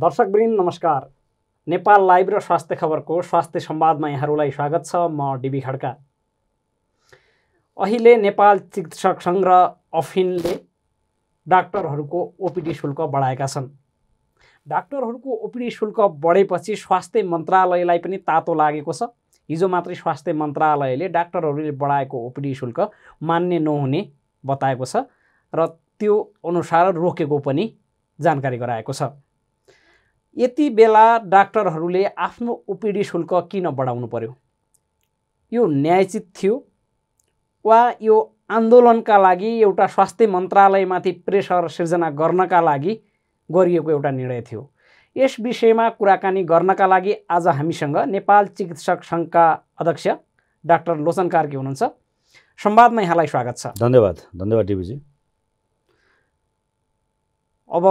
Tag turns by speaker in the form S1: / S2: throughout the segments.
S1: दर्शकवृन्द नमस्कार नेपाल लाइभ र स्वास्थ्य खबरको स्वास्थ्य संवादमा यहाँहरूलाई स्वागत छ म डिबी खड्का अहिले नेपाल चिकित्सक सङ्घ र अफिनले डाक्टरहरूको ओपिडी शुल्क बढाएका छन् डाक्टरहरूको ओपिडी शुल्क बढेपछि स्वास्थ्य मन्त्रालयलाई पनि तातो लागेको छ हिजो मात्रै स्वास्थ्य मन्त्रालयले डाक्टरहरूले बढाएको ओपिडी शुल्क मान्य नहुने बताएको छ र त्यो अनुसार रोकेको पनि जानकारी गराएको छ यति बेला डाक्टरहरूले आफ्नो ओपिडी शुल्क किन बढाउनु पर्यो यो न्यायचित थियो वा यो आन्दोलनका लागि एउटा स्वास्थ्य मन्त्रालयमाथि प्रेसर सिर्जना गर्नका लागि गरिएको एउटा निर्णय थियो यस विषयमा कुराकानी गर्नका लागि आज हामीसँग नेपाल चिकित्सक सङ्घका अध्यक्ष डाक्टर लोचन कार्की हुनुहुन्छ संवादमा यहाँलाई स्वागत छ
S2: धन्यवाद धन्यवाद
S1: डिबीजी अब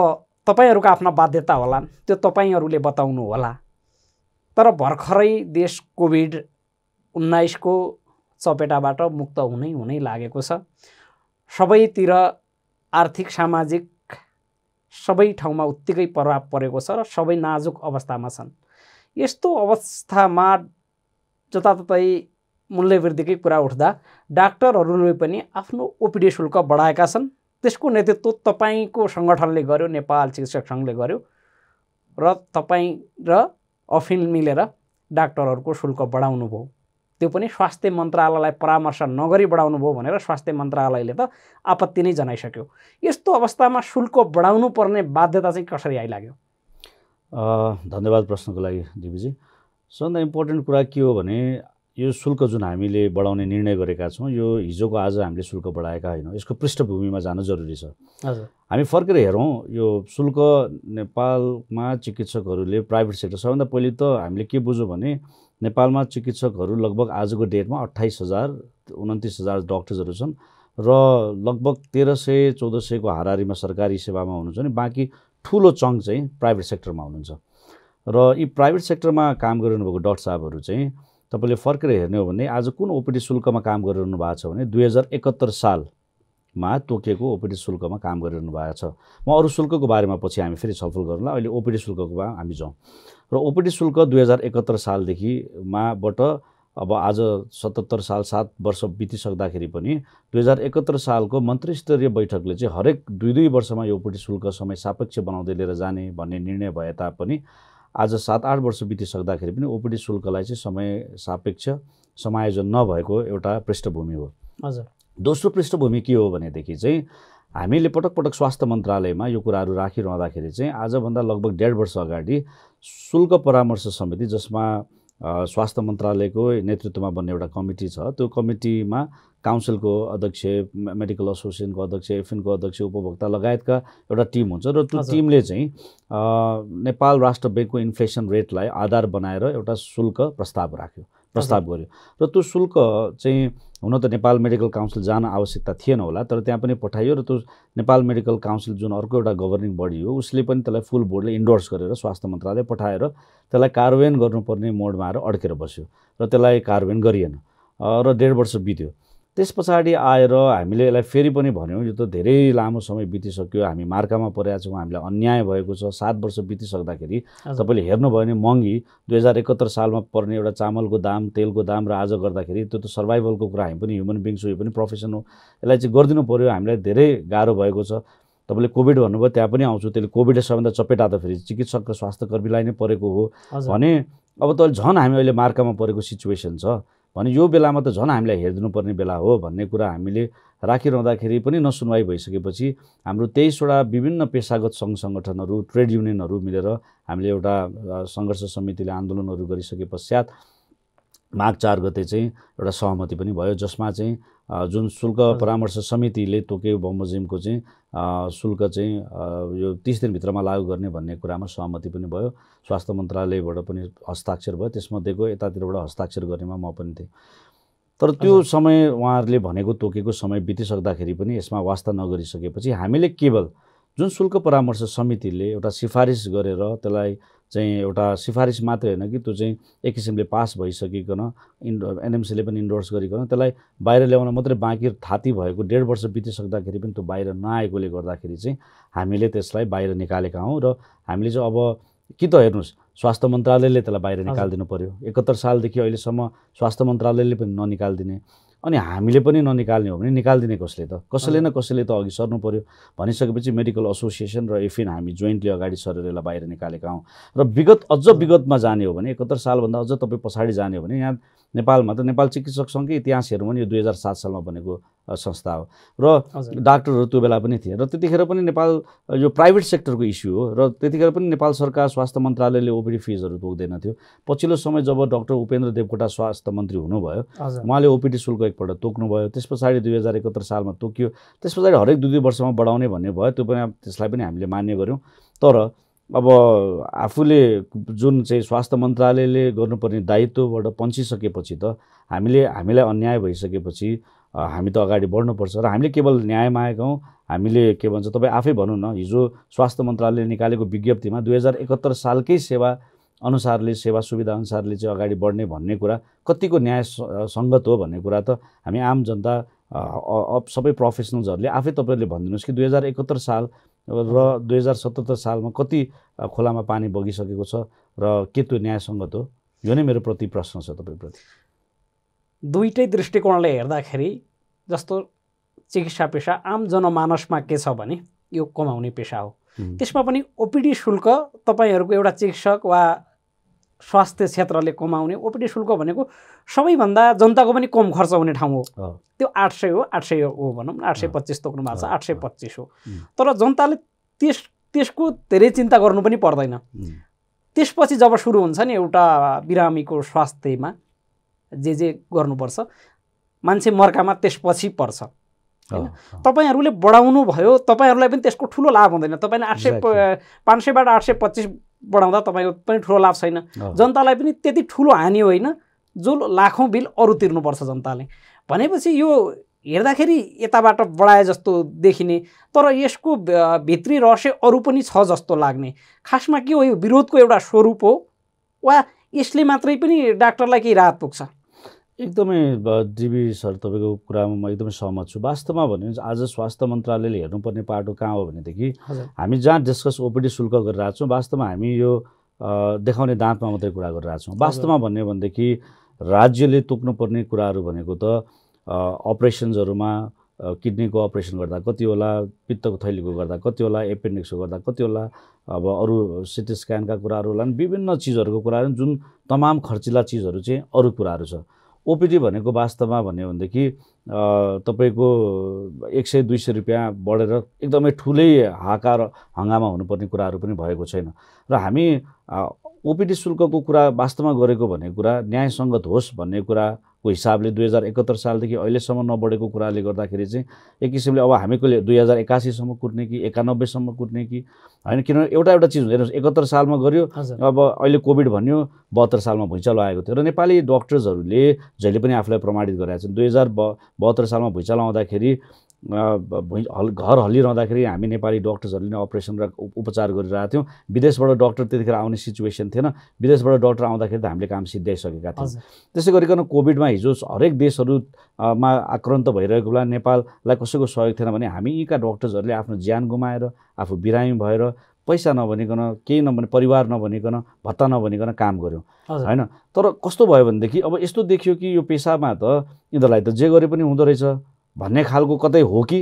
S1: तपाईँहरूको आफ्ना बाध्यता होला त्यो तपाईँहरूले बताउनु होला तर भर्खरै देश कोभिड उन्नाइसको चपेटाबाट मुक्त हुनै हुनै लागेको छ सबैतिर आर्थिक सामाजिक सबै ठाउँमा उत्तिकै प्रभाव परेको छ र सबै नाजुक अवस्थामा छन् यस्तो अवस्थामा जताततै मूल्यवृद्धिकै कुरा उठ्दा डाक्टरहरूले पनि आफ्नो ओपिडी शुल्क बढाएका छन् त्यसको नेतृत्व तपाईँको सङ्गठनले गर्यो नेपाल चिकित्सक सङ्घले गर्यो र तपाईँ र अफिल मिलेर डाक्टरहरूको शुल्क बढाउनु भयो त्यो पनि स्वास्थ्य मन्त्रालयलाई परामर्श नगरी बढाउनु भयो भनेर स्वास्थ्य मन्त्रालयले त आपत्ति नै जनाइसक्यो यस्तो अवस्थामा शुल्क बढाउनु पर्ने बाध्यता चाहिँ कसरी आइलाग्यो
S2: धन्यवाद प्रश्नको लागि दिपीजी सबभन्दा इम्पोर्टेन्ट कुरा के हो भने यो शुल्क जुन हामीले बढाउने निर्णय गरेका छौँ यो हिजोको आज हामीले शुल्क बढाएका होइनौँ यसको पृष्ठभूमिमा जानु जरुरी छ हामी फर्केर हेरौँ यो शुल्क नेपालमा चिकित्सकहरूले प्राइभेट सेक्टर सबभन्दा पहिले त हामीले के बुझ्यौँ भने नेपालमा चिकित्सकहरू लगभग आजको डेटमा अट्ठाइस हजार उन्तिस हजार डक्टर्सहरू छन् र लगभग तेह्र सय चौध सयको हाराहारीमा सरकारी सेवामा हुनुहुन्छ भने बाँकी ठुलो चङ चाहिँ प्राइभेट सेक्टरमा हुनुहुन्छ र यी प्राइभेट सेक्टरमा काम गरिरहनु भएको डक्टर साहबहरू चाहिँ तपाईँले फर्केर हेर्ने हो भने आज कुन ओपिडी शुल्कमा काम गरिरहनु भएको छ भने दुई हजार एकहत्तर सालमा तोकिएको ओपिडी शुल्कमा काम गरिरहनु भएको छ म अरू शुल्कको बारेमा पछि हामी फेरि छलफल गरौँला अहिले ओपिडी शुल्कको बारेमा हामी जाउँ र ओपिडी शुल्क दुई हजार एकहत्तर सालदेखिमाबाट अब आज सतहत्तर साल सात वर्ष बितिसक्दाखेरि पनि दुई हजार एकहत्तर सालको मन्त्रीस्तरीय बैठकले चाहिँ हरेक दुई दुई वर्षमा यो ओपिडी शुल्क समय सापेक्ष बनाउँदै लिएर जाने भन्ने निर्णय भए तापनि आज सात आठ वर्ष बितिसक्दाखेरि पनि ओपिडी शुल्कलाई चाहिँ समय सापेक्ष समायोजन नभएको एउटा पृष्ठभूमि हो हजुर दोस्रो पृष्ठभूमि के हो भनेदेखि चाहिँ हामीले पटक पटक स्वास्थ्य मन्त्रालयमा यो कुराहरू राखिरहँदाखेरि चाहिँ आजभन्दा लगभग डेढ वर्ष अगाडि शुल्क परामर्श समिति जसमा स्वास्थ्य मन्त्रालयको नेतृत्वमा बन्ने एउटा कमिटी छ त्यो कमिटीमा काउन्सिलको अध्यक्ष मेडिकल एसोसिएसनको अध्यक्ष एफएनको अध्यक्ष उपभोक्ता लगायतका एउटा टिम हुन्छ र त्यो टिमले चाहिँ नेपाल राष्ट्र ब्याङ्कको इन्फ्लेसन रेटलाई आधार बनाएर एउटा शुल्क प्रस्ताव राख्यो प्रस्ताव गर्यो र त्यो शुल्क चाहिँ हुन त नेपाल मेडिकल काउन्सिल जान आवश्यकता थिएन होला तर त्यहाँ पनि पठाइयो र त्यो नेपाल मेडिकल काउन्सिल जुन अर्को एउटा गभर्निङ बडी हो उसले पनि त्यसलाई फुल बोर्डले इन्डोर्स गरेर स्वास्थ्य मन्त्रालय पठाएर त्यसलाई कार्यान्वयन गर्नुपर्ने मोडमा आएर अड्केर बस्यो र त्यसलाई कार्यान्वयन गरिएन र डेढ वर्ष बित्यो त्यस पछाडि आएर हामीले यसलाई फेरि पनि भन्यौँ यो त धेरै लामो समय बितिसक्यो हामी मार्कामा परेका छौँ हामीलाई अन्याय भएको छ सात वर्ष बितिसक्दाखेरि तपाईँले हेर्नुभयो भने महँगी दुई हजार एकहत्तर सालमा पर्ने एउटा चामलको दाम तेलको दाम र आज गर्दाखेरि त्यो त सर्भाइभलको कुरा हामी पनि ह्युमन बिङ्स यो पनि प्रोफेसन हो यसलाई चाहिँ गरिदिनु पऱ्यो हामीलाई धेरै गाह्रो भएको छ तपाईँले कोभिड भन्नुभयो त्यहाँ पनि आउँछु त्यसले कोभिडले सबैभन्दा चपेटा त फेरि चिकित्सक र स्वास्थ्यकर्मीलाई नै परेको हो भने अब त झन् हामी अहिले मार्कामा परेको सिचुएसन छ भने यो बेलामा त झन् हामीलाई हेरिदिनुपर्ने बेला हो भन्ने कुरा हामीले राखिरहँदाखेरि पनि नसुनवाई भइसकेपछि हाम्रो तेइसवटा विभिन्न पेसागत सङ्घ सङ्गठनहरू ट्रेड युनियनहरू मिलेर हामीले एउटा सङ्घर्ष समितिले आन्दोलनहरू गरिसके पश्चात माघ चार गते चाहिँ एउटा सहमति पनि भयो जसमा चाहिँ जुन शुल्क परामर्श समितिले तोके बमोजिमको चाहिँ शुल्क चाहिँ यो तिस दिनभित्रमा लागू गर्ने भन्ने कुरामा सहमति पनि भयो स्वास्थ्य मन्त्रालयबाट पनि हस्ताक्षर भयो त्यसमध्येको यतातिरबाट हस्ताक्षर गर्नेमा म पनि थिएँ तर त्यो समय उहाँहरूले भनेको तोकेको समय बितिसक्दाखेरि पनि यसमा वास्ता नगरिसकेपछि हामीले केवल जुन शुल्क परामर्श समितिले एउटा सिफारिस गरेर त्यसलाई चाहिँ एउटा सिफारिस मात्रै होइन कि त्यो चाहिँ एक किसिमले पास भइसकिकन इन्डो एनएमसीले पनि इन्डोर्स गरिकन त्यसलाई बाहिर ल्याउन मात्रै बाँकी थाती भएको डेढ वर्ष बितिसक्दाखेरि पनि त्यो बाहिर नआएकोले गर्दाखेरि चाहिँ हामीले त्यसलाई बाहिर निकालेका हौँ र हामीले चाहिँ अब कि त हेर्नुहोस् स्वास्थ्य मन्त्रालयले त्यसलाई बाहिर निकालिदिनु पऱ्यो एकहत्तर सालदेखि अहिलेसम्म स्वास्थ्य मन्त्रालयले पनि ननिकालिदिने अनि हामीले पनि ननिकाल्ने हो भने निकालिदिने कसले त कसैले न कसैले त अघि सर्नु पऱ्यो भनिसकेपछि मेडिकल एसोसिएसन र एफिन हामी जोइन्टली अगाडि सरेर यसलाई बाहिर निकालेका हौँ र विगत अझ विगतमा जाने हो भने एकहत्तर सालभन्दा अझ तपाईँ पछाडि जाने हो भने यहाँ नेपालमा त नेपाल चिकित्सक सङ्घकै इतिहासहरू पनि यो दुई हजार सात सालमा बनेको संस्था हो र डाक्टरहरू त्यो बेला पनि थिए र त्यतिखेर पनि नेपाल यो प्राइभेट सेक्टरको इस्यु हो र त्यतिखेर पनि नेपाल सरकार स्वास्थ्य मन्त्रालयले ओपिडी फिजहरू तोक्दैनथ्यो थियो पछिल्लो समय जब डक्टर उपेन्द्र देवकोटा स्वास्थ्य मन्त्री हुनुभयो उहाँले ओपिडी शुल्क एकपल्ट तोक्नुभयो त्यस पछाडि दुई हजार एकहत्तर सालमा तोकियो त्यस पछाडि हरेक दुई दुई वर्षमा बढाउने भन्ने भयो त्यो पनि त्यसलाई पनि हामीले मान्य गऱ्यौँ तर अब आफूले जुन चाहिँ स्वास्थ्य मन्त्रालयले गर्नुपर्ने दायित्वबाट पन्चिसकेपछि त हामीले हामीलाई अन्याय भइसकेपछि हामी त अगाडि बढ्नुपर्छ र हामीले केवल न्याय मागेका हौँ हामीले के भन्छ तपाईँ आफै भनौँ न हिजो स्वास्थ्य मन्त्रालयले निकालेको विज्ञप्तिमा दुई हजार एकहत्तर सालकै सेवा अनुसारले सेवा सुविधा अनुसारले चाहिँ अगाडि बढ्ने भन्ने कुरा कतिको न्याय सङ्गत हो भन्ने कुरा त हामी आम जनता सबै प्रोफेसनल्सहरूले आफै तपाईँहरूले भनिदिनुहोस् कि दुई हजार एकहत्तर साल र दुई हजार सतहत्तर सालमा कति खोलामा पानी बगिसकेको छ र के त्यो न्यायसङ्गत हो यो नै मेरो प्रति प्रश्न छ तपाईँप्रति
S1: दुइटै दृष्टिकोणले हेर्दाखेरि जस्तो चिकित्सा पेसा आम जनमानसमा के छ भने यो कमाउने पेसा हो त्यसमा पनि ओपिडी शुल्क तपाईँहरूको एउटा चिकित्सक वा स्वास्थ्य क्षेत्रले कमाउने ओपिडी शुल्क भनेको सबैभन्दा जनताको पनि कम खर्च हुने ठाउँ हो त्यो आठ सय हो आठ सय हो भनौँ आठ सय पच्चिस तोक्नु भएको छ आठ सय पच्चिस हो तर जनताले त्यस त्यसको धेरै चिन्ता गर्नु पनि पर्दैन त्यसपछि जब सुरु हुन्छ नि एउटा बिरामीको स्वास्थ्यमा जे जे गर्नुपर्छ मान्छे मर्कामा त्यसपछि पर्छ होइन तपाईँहरूले बढाउनु भयो तपाईँहरूलाई पनि त्यसको ठुलो लाभ हुँदैन तपाईँले आठ सय पाँच सयबाट आठ सय पच्चिस बढाउँदा तपाईँको पनि ठुलो लाभ छैन जनतालाई पनि त्यति ठुलो हानि होइन जो लाखौँ बिल अरू तिर्नुपर्छ जनताले भनेपछि यो हेर्दाखेरि यताबाट बढाए जस्तो देखिने तर यसको भित्री रहस्य अरू पनि छ जस्तो लाग्ने खासमा के हो यो विरोधको एउटा स्वरूप हो वा यसले मात्रै पनि डाक्टरलाई केही राहत पुग्छ
S2: एकदमै डिबी सर तपाईँको कुरामा म एकदमै सहमत छु वास्तवमा भन्यो भने आज स्वास्थ्य मन्त्रालयले हेर्नुपर्ने पाटो कहाँ हो भनेदेखि हामी जहाँ डिस्कस ओपिडी शुल्क गरिरहेको छौँ वास्तवमा हामी यो देखाउने दाँतमा मात्रै कुरा गरिरहेको छौँ वास्तवमा भन्यो भनेदेखि राज्यले तोक्नुपर्ने कुराहरू भनेको त अपरेसन्सहरूमा किडनीको अपरेसन गर्दा कति होला पित्तको थैलीको गर्दा कति होला एपेन्डिक्सको गर्दा कति होला अब अरू सिटी स्क्यानका कुराहरू होला विभिन्न चिजहरूको कुराहरू जुन तमाम खर्चिला चिजहरू चाहिँ अरू कुराहरू छ ओपिडी भनेको वास्तवमा भन्यो भनेदेखि तपाईँको एक सय दुई सय रुपियाँ बढेर एकदमै ठुलै हाकार हङ्गामा हुनुपर्ने कुराहरू पनि भएको छैन र हामी ओपिडी शुल्कको कुरा वास्तवमा गरेको भन्ने कुरा न्यायसङ्गत होस् भन्ने कुरा को हिसाबले दुई हजार एकहत्तर सालदेखि अहिलेसम्म नबढेको कुराले गर्दाखेरि चाहिँ एक किसिमले अब हामीकोले दुई हजार एकासीसम्म कुट्ने कि एकानब्बेसम्म कुट्ने कि होइन किनभने एउटा एउटा चिज हुन्छ हेर्नुहोस् एकहत्तर सालमा गऱ्यो अब अहिले कोभिड भन्यो बहत्तर सालमा भुइँचालो आएको थियो र नेपाली डक्टर्सहरूले जहिले पनि आफूलाई प्रमाणित गरेका छन् दुई हजार ब बहत्तर सालमा भुइँचालो आउँदाखेरि भुइँ हल घर हल्लिरहँदाखेरि हामी नेपाली डक्टर्सहरूले नै अपरेसन र उपचार गरिरहेको थियौँ विदेशबाट डक्टर त्यतिखेर आउने सिचुएसन थिएन विदेशबाट डक्टर आउँदाखेरि त हामीले काम सिद्ध्याइसकेका थियौँ त्यसै गरिकन कोभिडमा हिजो हरेक देशहरूमा आक्रान्त भइरहेको बेला नेपाललाई कसैको सहयोग थिएन भने हामी यहीँका डक्टर्सहरूले आफ्नो ज्यान गुमाएर आफू बिरामी भएर पैसा नभनिकन केही नभने परिवार नभनिकन भत्ता नभनिकन काम गऱ्यौँ होइन तर कस्तो भयो भनेदेखि अब यस्तो देखियो कि यो पेसामा त यिनीहरूलाई त जे गरे पनि हुँदो रहेछ भन्ने खालको कतै हो कि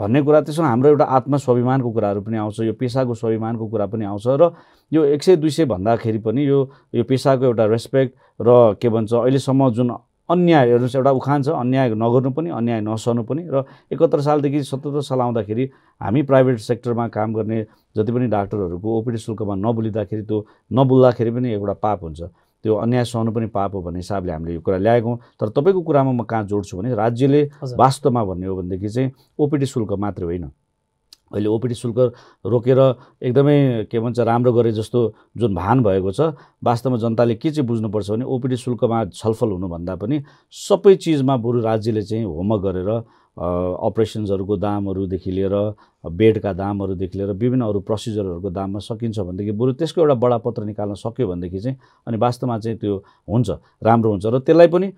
S2: भन्ने कुरा त्यसमा हाम्रो एउटा आत्मस्वाभिमानको स्वाभिमानको कुराहरू पनि आउँछ यो पेसाको स्वाभिमानको कुरा पनि आउँछ र यो एक सय दुई सय भन्दाखेरि पनि यो यो पेसाको एउटा रेस्पेक्ट र के भन्छ अहिलेसम्म जुन अन्याय हेर्नुहोस् एउटा उखान छ अन्याय नगर्नु पनि अन्याय नसर्नु पनि र एकहत्तर सालदेखि सतहत्तर साल आउँदाखेरि हामी प्राइभेट सेक्टरमा काम गर्ने जति पनि डाक्टरहरूको ओपिडी शुल्कमा नबुलिँदाखेरि त्यो नबुल्दाखेरि पनि एउटा पाप हुन्छ त्यो अन्याय सहनु पनि पाप हो भन्ने हिसाबले हामीले यो कुरा ल्याएको तर तपाईँको कुरामा म कहाँ जोड्छु भने राज्यले वास्तवमा भन्ने हो भनेदेखि चाहिँ ओपिडी शुल्क मात्रै होइन अहिले ओपिडी शुल्क रोकेर एकदमै के भन्छ राम्रो गरे जस्तो जुन भान भएको छ वास्तवमा जनताले के चाहिँ बुझ्नुपर्छ भने ओपिडी शुल्कमा छलफल हुनुभन्दा पनि सबै चिजमा बरु राज्यले चाहिँ होमवर्क गरेर अपरेसन्सहरूको दामहरूदेखि लिएर बेडका दामहरूदेखि लिएर विभिन्न अरू प्रोसिजरहरूको दाममा सकिन्छ भनेदेखि बरु त्यसको एउटा बडापत्र निकाल्न सक्यो भनेदेखि चाहिँ अनि वास्तवमा चाहिँ त्यो हुन्छ राम्रो हुन्छ र त्यसलाई पनि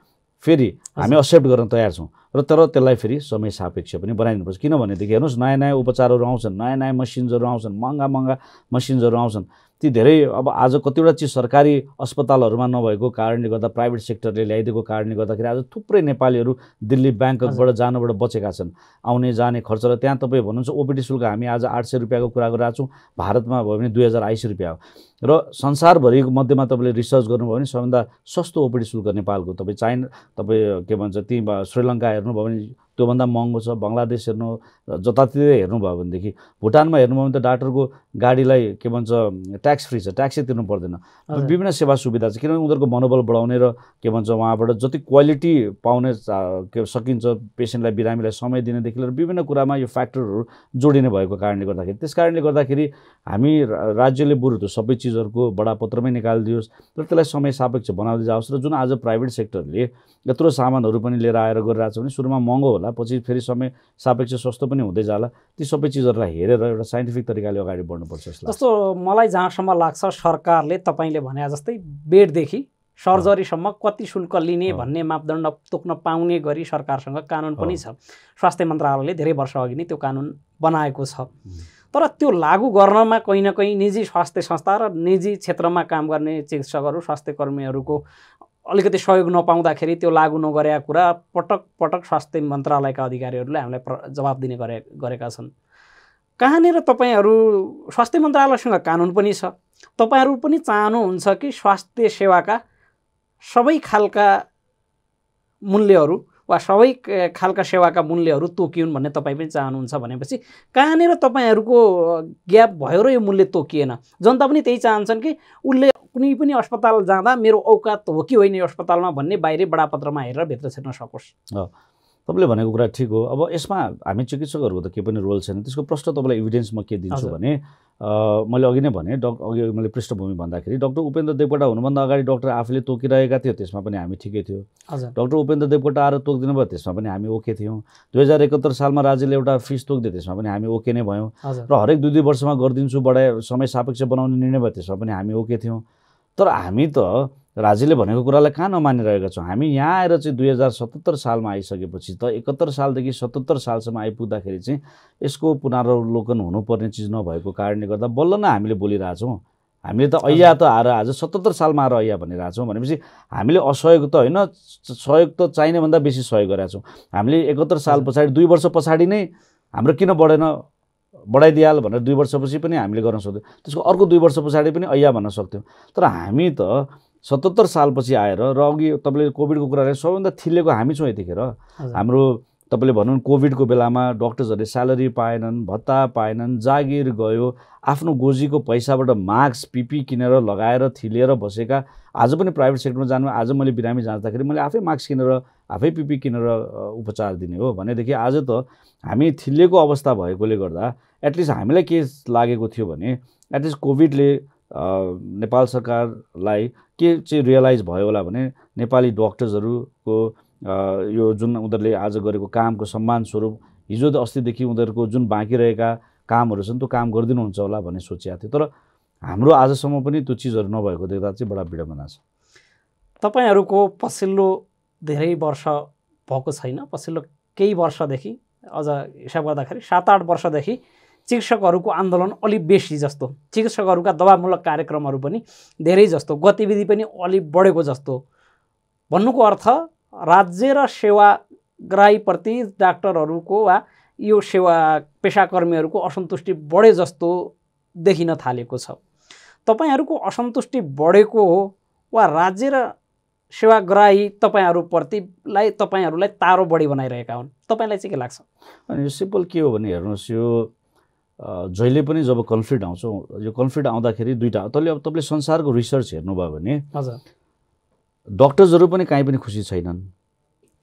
S2: फेरि हामी एक्सेप्ट गर्न तयार छौँ र तर त्यसलाई फेरि समय सापेक्ष पनि बनाइदिनुपर्छ किनभनेदेखि हेर्नुहोस् नयाँ नयाँ उपचारहरू आउँछन् नयाँ नयाँ मसिन्सहरू आउँछन् महँगा महँगा मसिन्सहरू आउँछन् ती धेरै अब आज कतिवटा चिज सरकारी अस्पतालहरूमा नभएको कारणले गर्दा प्राइभेट सेक्टरले ल्याइदिएको कारणले गर्दाखेरि आज थुप्रै नेपालीहरू दिल्ली ब्याङ्ककबाट जानबाट बचेका छन् आउने जाने खर्च र त्यहाँ तपाईँ भन्नुहुन्छ ओपिडी शुल्क हामी आज आठ सय रुपियाँको कुरा गरिरहेको छौँ भारतमा भयो भने दुई हजार आइसी रुपियाँ हो र संसारभरिको मध्येमा तपाईँले रिसर्च गर्नुभयो भने सबभन्दा सस्तो ओपिडी शुल्क नेपालको तपाईँ चाइना तपाईँ के भन्छ ती श्रीलङ्का हेर्नुभयो भने त्योभन्दा महँगो छ बङ्गलादेश हेर्नु जतातिर हेर्नुभयो भनेदेखि भुटानमा हेर्नुभयो भने त डाक्टरको गाडीलाई के भन्छ ट्याक्स फ्री छ ट्याक्सै तिर्नु पर्दैन विभिन्न सेवा सुविधा छ किनभने उनीहरूको मनोबल बढाउने र के भन्छ उहाँबाट जति क्वालिटी पाउने सकिन्छ पेसेन्टलाई बिरामीलाई समय दिनेदेखि लिएर विभिन्न कुरामा यो फ्याक्टरहरू जोडिने भएको कारणले गर्दाखेरि त्यस कारणले गर्दाखेरि हामी राज्यले बरु त सबै चिजहरूको बडापत्रमै निकालिदियोस् र त्यसलाई समय सापेक्ष बनाउँदै जाओस् र जुन आज प्राइभेट सेक्टरले यत्रो सामानहरू पनि लिएर आएर गरिरहेको छ भने सुरुमा महँगो होला पछि फेरि समय सापेक्ष सस्तो पनि हुँदै जाला ती सबै चिजहरूलाई हेरेर एउटा साइन्टिफिक तरिकाले अगाडि बढ्नुपर्छ जस्तो
S1: मलाई जहाँसम्म लाग्छ सरकारले तपाईँले भने जस्तै बेडदेखि सर्जरीसम्म कति शुल्क लिने भन्ने मापदण्ड तोक्न पाउने गरी सरकारसँग कानुन पनि छ स्वास्थ्य मन्त्रालयले धेरै वर्ष अघि नै त्यो कानुन बनाएको छ तर त्यो लागू गर्नमा कहीँ न कहीँ निजी स्वास्थ्य संस्था र निजी क्षेत्रमा काम गर्ने चिकित्सकहरू स्वास्थ्य कर्मीहरूको अलिकति सहयोग नपाउँदाखेरि त्यो लागू नगरेका कुरा पटक पटक स्वास्थ्य मन्त्रालयका अधिकारीहरूले हामीलाई प्र जवाब दिने गरे गरेका छन् कहाँनिर तपाईँहरू स्वास्थ्य मन्त्रालयसँग कानुन पनि छ तपाईँहरू पनि चाहनुहुन्छ कि स्वास्थ्य सेवाका सबै खालका मूल्यहरू वा सबै खालका सेवाका मूल्यहरू तोकिउन् भन्ने तपाईँ पनि चाहनुहुन्छ भनेपछि कहाँनिर तपाईँहरूको ग्याप भयो र यो मूल्य तोकिएन जनता पनि त्यही चाहन्छन् कि उसले कुनै पनि अस्पताल जाँदा मेरो औकात हो कि होइन यो अस्पतालमा भन्ने बाहिरै बडापत्रमा हेरेर भित्र छिर्न सकोस्
S2: तपाईँले भनेको कुरा ठिक हो अब यसमा हामी चिकित्सकहरूको त केही पनि रोल छैन त्यसको प्रश्न तपाईँलाई इभिडेन्स म के दिन्छु भने मैले अघि नै भने डक्टर अघि मैले पृष्ठभूमि भन्दाखेरि डक्टर उपेन्द्र देवकोटा हुनुभन्दा अगाडि डक्टर आफूले तोकिरहेका थियो त्यसमा पनि हामी ठिकै थियो डक्टर उपेन्द्र देवकोटा आएर तोकिदिनु भयो त्यसमा पनि हामी ओके थियौँ दुई हजार एकहत्तर सालमा राज्यले एउटा फिस तोकिदियो त्यसमा पनि हामी ओके नै भयौँ र हरेक दुई दुई वर्षमा गरिदिन्छु बढाए समय सापेक्ष बनाउने निर्णय भयो त्यसमा पनि हामी ओके थियौँ तर हामी त राज्यले भनेको कुरालाई कहाँ नमानिरहेका छौँ हामी यहाँ आएर चाहिँ दुई हजार सतहत्तर सालमा आइसकेपछि त एकहत्तर सालदेखि सतहत्तर सालसम्म आइपुग्दाखेरि चाहिँ यसको पुनरावलोकन हुनुपर्ने चिज नभएको कारणले गर्दा बल्ल न हामीले बोलिरहेछौँ हामीले त अइया त आएर आज सतहत्तर सालमा आएर अया भनिरहेछौँ भनेपछि हामीले असहयोग त होइन सहयोग त चाहिने भन्दा बेसी सहयोग गरेका छौँ हामीले एकहत्तर साल पछाडि दुई वर्ष पछाडि नै हाम्रो किन बढेन बढाइदिहाल भनेर दुई वर्षपछि पनि हामीले गर्न सक्थ्यौँ त्यसको अर्को दुई वर्ष पछाडि पनि अया भन्न सक्थ्यौँ तर हामी त सतहत्तर सालपछि आएर र अघि तपाईँले कोभिडको कुरा गरेर सबैभन्दा थिलेको हामी छौँ यतिखेर हाम्रो तपाईँले भनौँ कोभिडको बेलामा डक्टर्सहरूले स्यालेरी पाएनन् भत्ता पाएनन् जागिर गयो आफ्नो गोजीको पैसाबाट मास्क पिपी किनेर लगाएर थिलेर बसेका आज पनि प्राइभेट सेक्टरमा जानु आज मैले बिरामी जाँदाखेरि मैले आफै मास्क किनेर आफै पिपी किनेर उपचार दिने हो भनेदेखि आज त हामी थिलेको अवस्था भएकोले गर्दा एटलिस्ट हामीलाई के लागेको थियो भने एटलिस्ट कोभिडले नेपाल सरकारलाई के चाहिँ रियलाइज भयो होला भने नेपाली डक्टर्सहरूको यो जुन उनीहरूले आज गरेको कामको सम्मान स्वरूप हिजो त अस्तिदेखि उनीहरूको जुन बाँकी रहेका कामहरू छन् त्यो काम गरिदिनुहुन्छ होला भन्ने सोचिएको थियो तर हाम्रो आजसम्म पनि त्यो चिजहरू नभएको देख्दा चाहिँ बडा विडम्बना छ
S1: तपाईँहरूको पछिल्लो धेरै वर्ष भएको छैन पछिल्लो केही वर्षदेखि अझ हिसाब गर्दाखेरि सात आठ वर्षदेखि चिकित्सकहरूको आन्दोलन अलिक बेसी जस्तो चिकित्सकहरूका दबावमूलक कार्यक्रमहरू पनि धेरै जस्तो गतिविधि पनि अलिक बढेको जस्तो भन्नुको अर्थ राज्य र सेवाग्राहीप्रति डाक्टरहरूको वा यो सेवा पेसाकर्मीहरूको असन्तुष्टि बढे जस्तो देखिन थालेको छ तपाईँहरूको असन्तुष्टि बढेको हो वा राज्य र सेवाग्राही तपाईँहरूप्रतिलाई तपाईँहरूलाई तारो बढी बनाइरहेका हुन् तपाईँलाई चाहिँ के लाग्छ
S2: अनि सिम्पल के हो भने हेर्नुहोस् यो जहिले पनि जब कन्फ्लिक्ट आउँछ यो कन्फ्लिक्ट आउँदाखेरि दुइटा तैँले अब तपाईँले संसारको रिसर्च हेर्नुभयो भने हजुर डक्टर्सहरू पनि काहीँ पनि खुसी छैनन्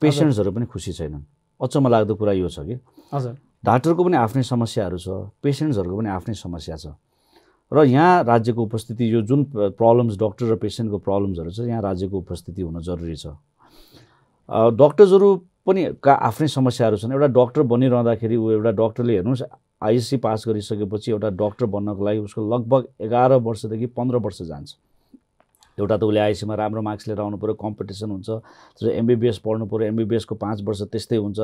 S2: पेसेन्ट्सहरू पनि खुसी छैनन् अचम्म लाग्दो कुरा यो छ कि हजुर डाक्टरको पनि आफ्नै समस्याहरू छ पेसेन्ट्सहरूको पनि आफ्नै समस्या छ र यहाँ राज्यको उपस्थिति यो जुन प्रब्लम्स डक्टर र पेसेन्टको प्रब्लम्सहरू छ यहाँ राज्यको उपस्थिति हुन जरुरी छ डक्टर्सहरू पनि का आफ्नै समस्याहरू छन् एउटा डक्टर बनिरहँदाखेरि ऊ एउटा डक्टरले हेर्नुहोस् आइएससी पास गरिसकेपछि एउटा डक्टर बन्नको लागि उसको लगभग एघार वर्षदेखि पन्ध्र वर्ष जान्छ एउटा त उसले आइएससीमा राम्रो मार्क्स लिएर आउनु पऱ्यो कम्पिटिसन हुन्छ त्यसपछि एमबिबिएस पढ्नु पऱ्यो एमबिबिएसको पाँच वर्ष त्यस्तै हुन्छ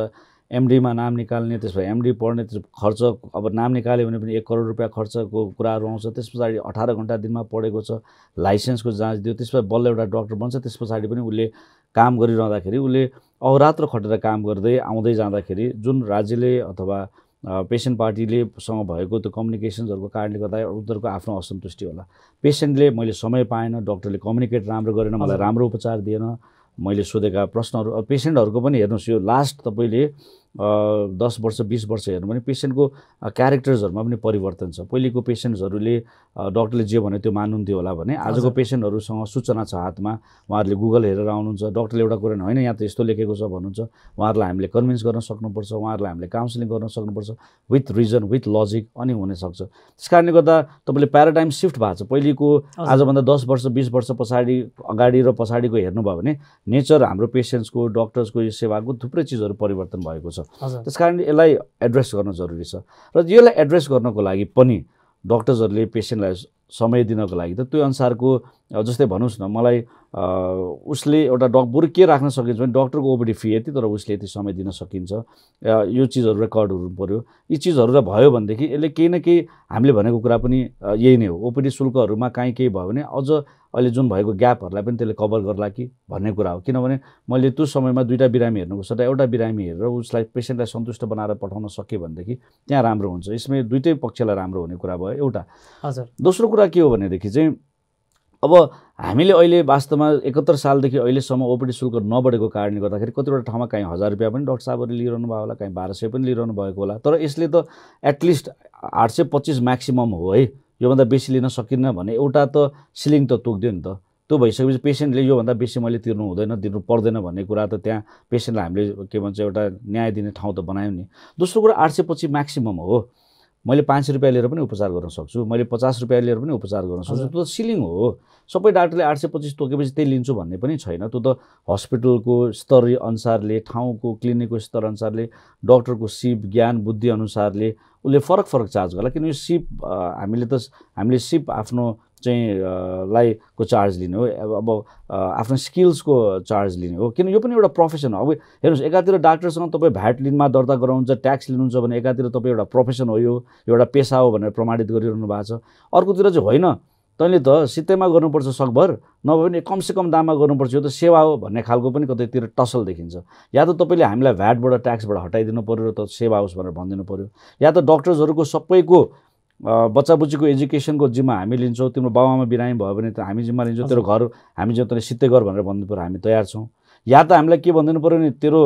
S2: एमडीमा नाम निकाल्ने त्यसपछि एमडी पढ्ने त्यस खर्च अब नाम निकाल्यो भने पनि एक करोड रुपियाँ खर्चको कुराहरू आउँछ त्यस पछाडि अठार घन्टा दिनमा पढेको छ लाइसेन्सको जाँच दियो त्यसपछि बल्ल एउटा डक्टर बन्छ त्यस पछाडि पनि उसले काम गरिरहँदाखेरि उसले अहोरात्र खटेर काम गर्दै आउँदै जाँदाखेरि जुन राज्यले अथवा पेसेन्ट पार्टीलेसँग भएको त्यो कम्युनिकेसन्सहरूको कारणले गर्दा उनीहरूको आफ्नो असन्तुष्टि होला पेसेन्टले मैले समय पाएन डक्टरले कम्युनिकेट राम्रो गरेन मलाई राम्रो उपचार दिएन मैले सोधेका प्रश्नहरू पेसेन्टहरूको पनि हेर्नुहोस् यो लास्ट तपाईँले दस वर्ष बिस वर्ष हेर्नु भने पेसेन्टको क्यारेक्टर्सहरूमा पनि परिवर्तन छ पहिलेको पेसेन्ट्सहरूले डक्टरले जे भन्यो त्यो मान्नुहुन्थ्यो होला भने आजको पेसेन्टहरूसँग सूचना छ हातमा उहाँहरूले गुगल हेरेर आउनुहुन्छ डक्टरले एउटा कुरा होइन यहाँ त यस्तो लेखेको छ भन्नुहुन्छ उहाँहरूलाई हामीले कन्भिन्स गर्न सक्नुपर्छ उहाँहरूलाई हामीले काउन्सिलिङ गर्न सक्नुपर्छ विथ रिजन विथ लजिक अनि हुनसक्छ त्यस कारणले गर्दा तपाईँले प्याराडाइम सिफ्ट भएको छ पहिलेको आजभन्दा दस वर्ष बिस वर्ष पछाडि अगाडि र पछाडिको हेर्नुभयो भने नेचर हाम्रो पेसेन्ट्सको डक्टर्सको यो सेवाको थुप्रै चिजहरू परिवर्तन भएको छ त्यस कारण यसलाई एड्रेस गर्न जरुरी छ र यसलाई एड्रेस गर्नको लागि पनि डक्टर्सहरूले पेसेन्टलाई समय दिनको लागि त त्यो अनुसारको जस्तै भन्नुहोस् न मलाई उसले एउटा डक बरु के राख्न सकिन्छ भने डक्टरको ओपिडी फी यति तर उसले यति समय दिन सकिन्छ यो चिजहरू हुनु पऱ्यो यी त भयो भनेदेखि यसले केही न केही हामीले भनेको कुरा पनि यही नै हो ओपिडी शुल्कहरूमा काहीँ केही भयो भने अझ अहिले जुन भएको ग्यापहरूलाई पनि त्यसले कभर गर्ला कि भन्ने कुरा हो किनभने मैले त्यो समयमा दुईवटा बिरामी हेर्नुको सट्टा एउटा बिरामी हेरेर उसलाई पेसेन्टलाई सन्तुष्ट बनाएर पठाउन सकेँ भनेदेखि त्यहाँ राम्रो हुन्छ यसमा दुइटै पक्षलाई राम्रो हुने कुरा भयो एउटा हजुर दोस्रो कुरा के हो भनेदेखि चाहिँ अब हामीले अहिले वास्तवमा एकहत्तर सालदेखि अहिलेसम्म ओपिडी शुल्क नबढेको कारणले गर्दाखेरि कतिवटा ठाउँमा काहीँ हजार रुपियाँ पनि डक्टर साहबहरूले लिइरहनु भएको होला काहीँ बाह्र सय पनि लिइरहनु भएको होला तर यसले त एटलिस्ट आठ सय पच्चिस म्याक्सिमम हो है योभन्दा बेसी लिन सकिन्न भने एउटा त सिलिङ त तोक्दियो नि त त्यो भइसकेपछि पेसेन्टले योभन्दा बेसी मैले तिर्नु हुँदैन दिनु पर्दैन भन्ने कुरा त त्यहाँ पेसेन्टलाई हामीले के भन्छ एउटा न्याय दिने ठाउँ त बनायौँ नि दोस्रो कुरा आठ सयपछि म्याक्सिमम हो मैले पाँच रुपियाँ लिएर पनि उपचार गर्न सक्छु मैले पचास रुपियाँ लिएर पनि उपचार गर्न सक्छु त्यो त सिलिङ हो सबै डाक्टरले आठ सय पच्चिस तोकेपछि त्यही लिन्छु भन्ने पनि छैन त्यो त हस्पिटलको स्तरीय अनुसारले ठाउँको क्लिनिकको स्तर अनुसारले डक्टरको सिप ज्ञान बुद्धि अनुसारले उसले फरक फरक चार्ज गर्ला किनभने सिप हामीले त हामीले सिप आफ्नो चाहिँ लाई चार्ज लिने हो अब आफ्नो स्किल्सको चार्ज लिने हो किन यो पनि एउटा प्रोफेसन हो अब हेर्नुहोस् एकातिर डाक्टरसँग तपाईँ भ्याट लिनमा दर्ता गराउनुहुन्छ ट्याक्स लिनुहुन्छ भने एकातिर तपाईँ एउटा प्रोफेसन हो यो एउटा पेसा हो भनेर प्रमाणित गरिरहनु भएको छ अर्कोतिर चाहिँ होइन तैँले त सित्तैमा गर्नुपर्छ सकभर नभए पनि कमसेकम दाममा गर्नुपर्छ यो त सेवा हो भन्ने खालको पनि कतैतिर टसल देखिन्छ या त तपाईँले हामीलाई भ्याटबाट ट्याक्सबाट हटाइदिनु पऱ्यो र त सेवा होस् भनेर भनिदिनु पऱ्यो या त डक्टर्सहरूको सबैको बच्चाबुच्चीको एजुकेसनको जिम्मा हामी लिन्छौँ तिम्रो बाबामा बिरामी भयो भने त हामी जिम्मा लिन्छौँ तेरो घर हामी जो सित्तै घर भनेर भनिदिनु पऱ्यो हामी तयार छौँ या त हामीलाई के भनिदिनु पऱ्यो नि तेरो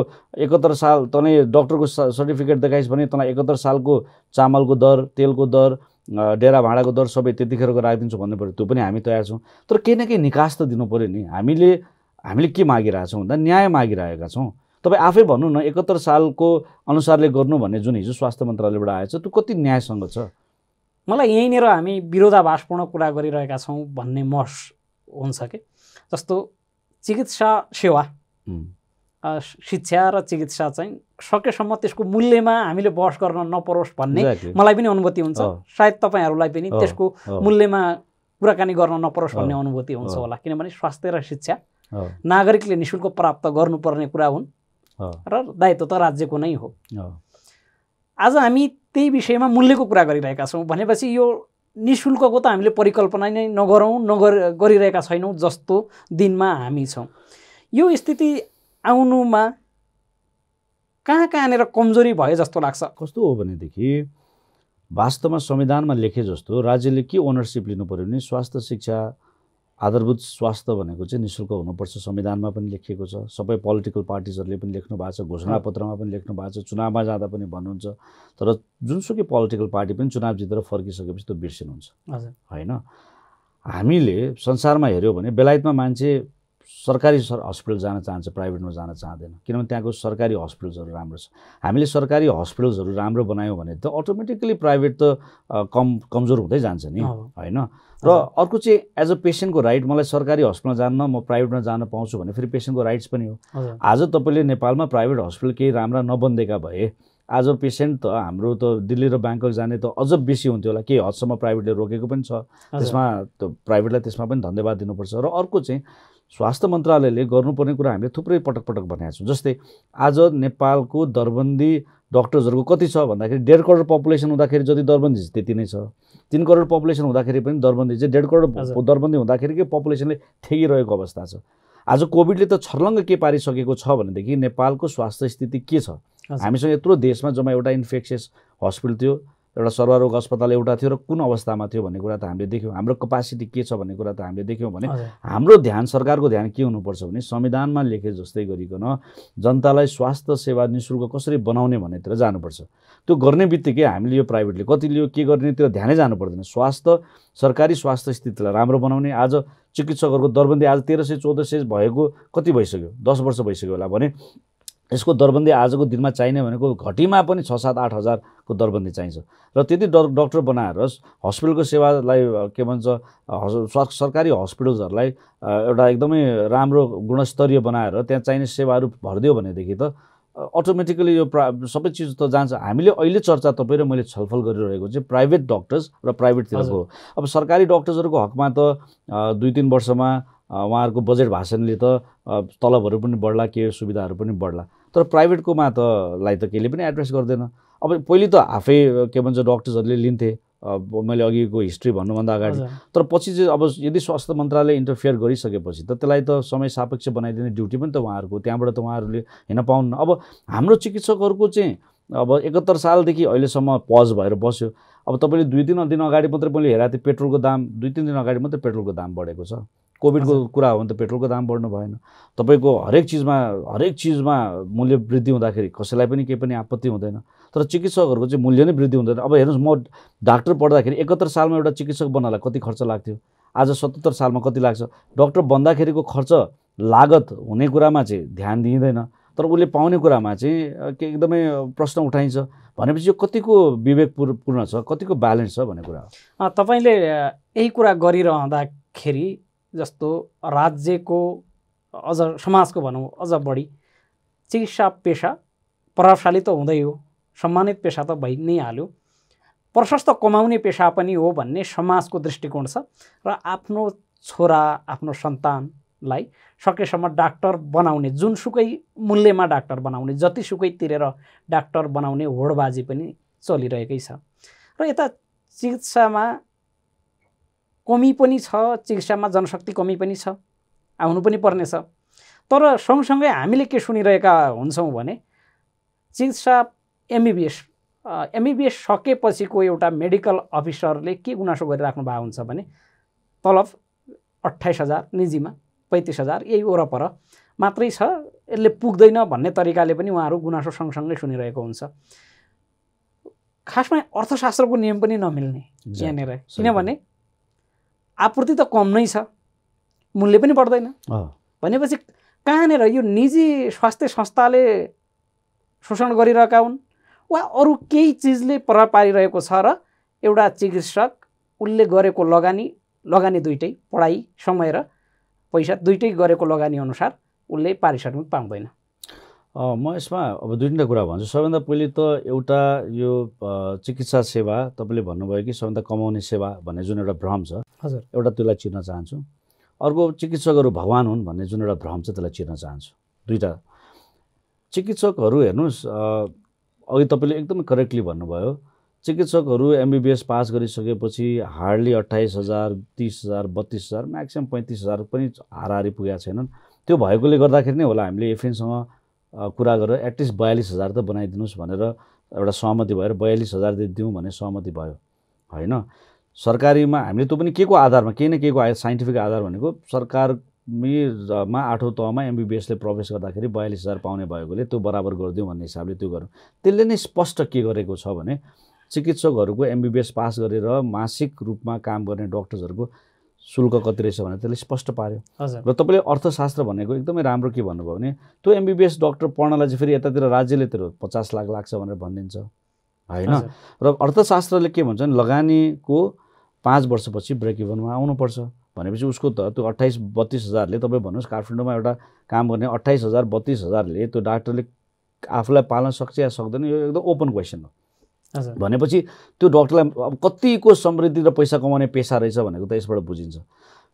S2: एकहत्तर साल नै डक्टरको सर्टिफिकेट देखाइस् भने तँलाई एकहत्तर सालको चामलको दर तेलको दर डेरा भाँडाको दर सबै त्यतिखेरको राखिदिन्छु भन्नु पऱ्यो त्यो पनि हामी तयार छौँ तर केही न केही निकास त दिनु पऱ्यो नि हामीले हामीले के मागिरहेछौँ भन्दा न्याय मागिरहेका छौँ तपाईँ आफै भन्नु न एकहत्तर सालको अनुसारले गर्नु भन्ने जुन हिजो स्वास्थ्य मन्त्रालयबाट आएछ त्यो कति न्यायसँग छ
S1: मलाई यहीँनिर हामी विरोधाभासपूर्ण कुरा गरिरहेका छौँ भन्ने महस हुन्छ कि जस्तो चिकित्सा सेवा शिक्षा र चिकित्सा चाहिँ सकेसम्म त्यसको मूल्यमा हामीले बहस गर्न नपरोस् भन्ने मलाई पनि अनुभूति हुन्छ oh. सायद तपाईँहरूलाई पनि oh. त्यसको oh. मूल्यमा कुराकानी गर्न नपरोस् भन्ने अनुभूति हुन्छ होला किनभने स्वास्थ्य र शिक्षा नागरिकले निशुल्क प्राप्त गर्नुपर्ने कुरा हुन् र दायित्व त राज्यको नै हो आज हामी त्यही विषयमा मूल्यको कुरा गरिरहेका छौँ भनेपछि यो निशुल्कको त हामीले परिकल्पना नै नगरौँ नगर गरिरहेका छैनौँ जस्तो दिनमा हामी छौँ यो स्थिति आउनुमा कहाँ कहाँनिर कमजोरी भयो जस्तो लाग्छ कस्तो हो भनेदेखि
S2: वास्तवमा संविधानमा लेखे जस्तो राज्यले के ओनरसिप लिनु पऱ्यो भने स्वास्थ्य शिक्षा आधारभूत स्वास्थ्य भनेको चाहिँ निशुल्क हुनुपर्छ संविधानमा पनि लेखिएको छ सबै पोलिटिकल पार्टिजहरूले पनि लेख्नु भएको छ घोषणापत्रमा पनि लेख्नु भएको छ चुनावमा जाँदा पनि भन्नुहुन्छ तर जुनसुकै पोलिटिकल पार्टी पनि चुनाव जितेर फर्किसकेपछि त्यो बिर्सिनुहुन्छ होइन हामीले संसारमा हेऱ्यौँ भने बेलायतमा मान्छे सरकारी सर हस्पिटल जान चाहन्छ प्राइभेटमा जान चाहँदैन किनभने त्यहाँको सरकारी हस्पिटल्सहरू राम्रो छ हामीले सरकारी हस्पिटल्सहरू राम्रो बनायौँ भने त अटोमेटिकली प्राइभेट त कम कमजोर हुँदै जान्छ नि होइन र अर्को चाहिँ एज अ पेसेन्टको राइट मलाई सरकारी हस्पिटलमा जान्न म प्राइभेटमा जान पाउँछु भने फेरि पेसेन्टको राइट्स पनि हो आज तपाईँले नेपालमा प्राइभेट हस्पिटल केही राम्रा नबन्देका भए आज पेसेन्ट त हाम्रो त दिल्ली र ब्याङ्कक जाने त अझ बेसी हुन्थ्यो होला केही हदसम्म प्राइभेटले रोकेको पनि छ त्यसमा त्यो प्राइभेटलाई त्यसमा पनि धन्यवाद दिनुपर्छ र अर्को चाहिँ स्वास्थ्य मन्त्रालयले गर्नुपर्ने कुरा हामीले थुप्रै पटक पटक भनेका छौँ जस्तै आज नेपालको दरबन्दी डक्टर्सहरूको कति छ भन्दाखेरि डेढ करोड पपुलेसन हुँदाखेरि जति दरबन्दी छ त्यति नै छ तिन करोड पपुलेसन हुँदाखेरि पनि दरबन्दी चाहिँ डेढ करोड दरबन्दी हुँदाखेरिकै पपुलेसनले ठेकिरहेको अवस्था छ आज कोभिडले त छर्लङ्ग के पारिसकेको छ भनेदेखि नेपालको स्वास्थ्य स्थिति के छ हामीसँग यत्रो देशमा जम्मा एउटा इन्फेक्सियस हस्पिटल थियो एउटा सर्वरोग अस्पताल एउटा थियो र कुन अवस्थामा थियो भन्ने कुरा त हामीले देख्यौँ हाम्रो कपासिटी के छ भन्ने कुरा त हामीले देख्यौँ भने हाम्रो ध्यान सरकारको ध्यान के हुनुपर्छ भने संविधानमा लेखे जस्तै गरिकन जनतालाई स्वास्थ्य सेवा नि कसरी बनाउने भन्नेतिर जानुपर्छ त्यो गर्ने बित्तिकै हामीले यो प्राइभेटले कति लियो के गर्नेतिर ध्यानै जानु पर्दैन स्वास्थ्य सरकारी स्वास्थ्य स्थितिलाई राम्रो बनाउने आज चिकित्सकहरूको दरबन्दी आज तेह्र सय चौध सय भएको कति भइसक्यो दस वर्ष भइसक्यो होला भने यसको दरबन्दी आजको दिनमा चाहिने भनेको घटीमा पनि छ सात आठ हजारको दरबन्दी चाहिन्छ र त्यति ड डक्टर बनाएर हस्पिटलको सेवालाई के भन्छ सरकारी हस्पिटल्सहरूलाई एउटा एकदमै राम्रो गुणस्तरीय बनाएर त्यहाँ चाहिने सेवाहरू भरिदियो भनेदेखि त अटोमेटिकली यो प्रा सबै चिज त जान्छ हामीले अहिले चर्चा तपाईँ र मैले छलफल गरिरहेको चाहिँ प्राइभेट डक्टर्स र प्राइभेटतिरको हो अब सरकारी डक्टर्सहरूको हकमा त दुई तिन वर्षमा उहाँहरूको बजेट भाषणले त तलबहरू पनि बढ्ला के सुविधाहरू पनि बढ्ला तर प्राइभेटकोमा त लाई त केले पनि एड्रेस गर्दैन अब पहिले त आफै के भन्छ डक्टर्सहरूले लिन्थे मैले अघिको हिस्ट्री भन्नुभन्दा अगाडि तर पछि चाहिँ अब यदि स्वास्थ्य मन्त्रालय इन्टरफियर गरिसकेपछि त त्यसलाई त समय सापेक्ष बनाइदिने ड्युटी पनि त उहाँहरूको त्यहाँबाट त उहाँहरूले हेर्न पाउन्न अब हाम्रो चिकित्सकहरूको चाहिँ अब एकहत्तर सालदेखि अहिलेसम्म पज भएर बस्यो अब तपाईँले दुई तिन दिन अगाडि मात्रै मैले हेरेको थिएँ पेट्रोलको दाम दुई तिन दिन अगाडि मात्रै पेट्रोलको दाम बढेको छ कोभिडको कुरा हो भने त पेट्रोलको दाम बढ्नु भएन तपाईँको हरेक चिजमा हरेक चिजमा मूल्य वृद्धि हुँदाखेरि कसैलाई पनि केही पनि आपत्ति हुँदैन तर चिकित्सकहरूको चाहिँ मूल्य नै वृद्धि हुँदैन अब हेर्नुहोस् म डाक्टर पढ्दाखेरि एकहत्तर सालमा एउटा चिकित्सक बन्नलाई कति खर्च लाग्थ्यो आज सतहत्तर सालमा कति लाग्छ डक्टर बन्दाखेरिको खर्च लागत हुने कुरामा चाहिँ ध्यान दिइँदैन तर उसले पाउने कुरामा चाहिँ के एकदमै प्रश्न उठाइन्छ भनेपछि यो कतिको विवेकपूर्ण पूर्ण छ कतिको ब्यालेन्स छ भन्ने कुरा हो
S1: तपाईँले यही कुरा गरिरहँदाखेरि जस्तो राज्यको अझ समाजको भनौँ अझ बढी चिकित्सा पेसा प्रभावशाली त हुँदै हो सम्मानित पेसा त भइ नै हाल्यो प्रशस्त कमाउने पेसा पनि हो भन्ने समाजको दृष्टिकोण छ र आफ्नो छोरा आफ्नो सन्तानलाई सकेसम्म डाक्टर बनाउने जुनसुकै मूल्यमा डाक्टर बनाउने जतिसुकै तिरेर डाक्टर बनाउने होडबाजी पनि चलिरहेकै छ र यता चिकित्सामा कमी पनि छ चिकित्सामा जनशक्ति कमी पनि छ आउनु पनि पर्नेछ तर सँगसँगै हामीले के सुनिरहेका हुन्छौँ भने चिकित्सा एमबिबिएस एमबिबिएस सकेपछिको एउटा मेडिकल अफिसरले के गुनासो गरिराख्नु भएको हुन्छ भने तलब अट्ठाइस हजार निजीमा पैँतिस हजार यही वरपर मात्रै छ यसले पुग्दैन भन्ने तरिकाले पनि उहाँहरू गुनासो सँगसँगै सुनिरहेको हुन्छ खासमा अर्थशास्त्रको नियम पनि नमिल्ने यहाँनिर किनभने आपूर्ति त कम नै छ मूल्य पनि बढ्दैन भनेपछि कहाँनिर यो निजी स्वास्थ्य संस्थाले शोषण गरिरहेका हुन् वा अरू केही चिजले प्रभाव पारिरहेको छ र एउटा चिकित्सक उसले गरेको लगानी लगानी दुइटै पढाइ समय र पैसा दुइटै गरेको लगानी अनुसार उसले पारिश्रमिक पाउँदैन
S2: म यसमा अब दुई दुईवटा कुरा भन्छु सबैभन्दा पहिले त एउटा यो चिकित्सा सेवा तपाईँले भन्नुभयो कि सबैभन्दा कमाउने सेवा भन्ने जुन एउटा भ्रम छ हजुर एउटा त्यसलाई चिर्न चाहन्छु अर्को चिकित्सकहरू भगवान् हुन् भन्ने जुन एउटा भ्रम छ त्यसलाई चिर्न चाहन्छु दुईवटा चिकित्सकहरू हेर्नुहोस् अघि तपाईँले एकदमै करेक्टली भन्नुभयो चिकित्सकहरू एमबिबिएस पास गरिसकेपछि हार्डली अट्ठाइस हजार तिस हजार बत्तिस हजार म्याक्सिमम् पैँतिस हजार पनि हाराहारी पुगेका छैनन् त्यो भएकोले गर्दाखेरि नै होला हामीले एफएनसँग कुरा गरेर एटलिस्ट बयालिस हजार त बनाइदिनुहोस् भनेर एउटा सहमति भएर बयालिस हजार दिउँ भन्ने सहमति भयो होइन सरकारीमा हामीले त्यो पनि के को आधारमा केही न केही को साइन्टिफिक आधार भनेको सरकारमा आठौँ तहमा एमबिबिएसले प्रवेश गर्दाखेरि बयालिस हजार पाउने भएकोले त्यो बराबर गरिदिउँ भन्ने हिसाबले त्यो गरौँ त्यसले नै स्पष्ट के गरेको छ भने चिकित्सकहरूको एमबिबिएस पास गरेर मासिक रूपमा काम गर्ने डक्टर्सहरूको शुल्क कति रहेछ भनेर त्यसले स्पष्ट पार्यो र तपाईँले अर्थशास्त्र भनेको एकदमै राम्रो के भन्नुभयो भने त्यो एमबिबिएस डक्टर पढ्नलाई चाहिँ फेरि यतातिर राज्यले तेरो पचास लाख लाग्छ भनेर भनिदिन्छ होइन र अर्थशास्त्रले के भन्छ भने लगानीको पाँच वर्षपछि ब्रेक इभनमा आउनुपर्छ भनेपछि उसको त त्यो अट्ठाइस बत्तिस हजारले तपाईँ भन्नुहोस् काठमाडौँमा एउटा काम गर्ने अट्ठाइस हजार बत्तिस हजारले त्यो डाक्टरले आफूलाई पाल्न सक्छ या सक्दैन यो एकदम ओपन क्वेसन हो
S1: भनेपछि
S2: त्यो डक्टरलाई अब कतिको समृद्धि र पैसा कमाउने पेसा रहेछ भनेको त यसबाट बुझिन्छ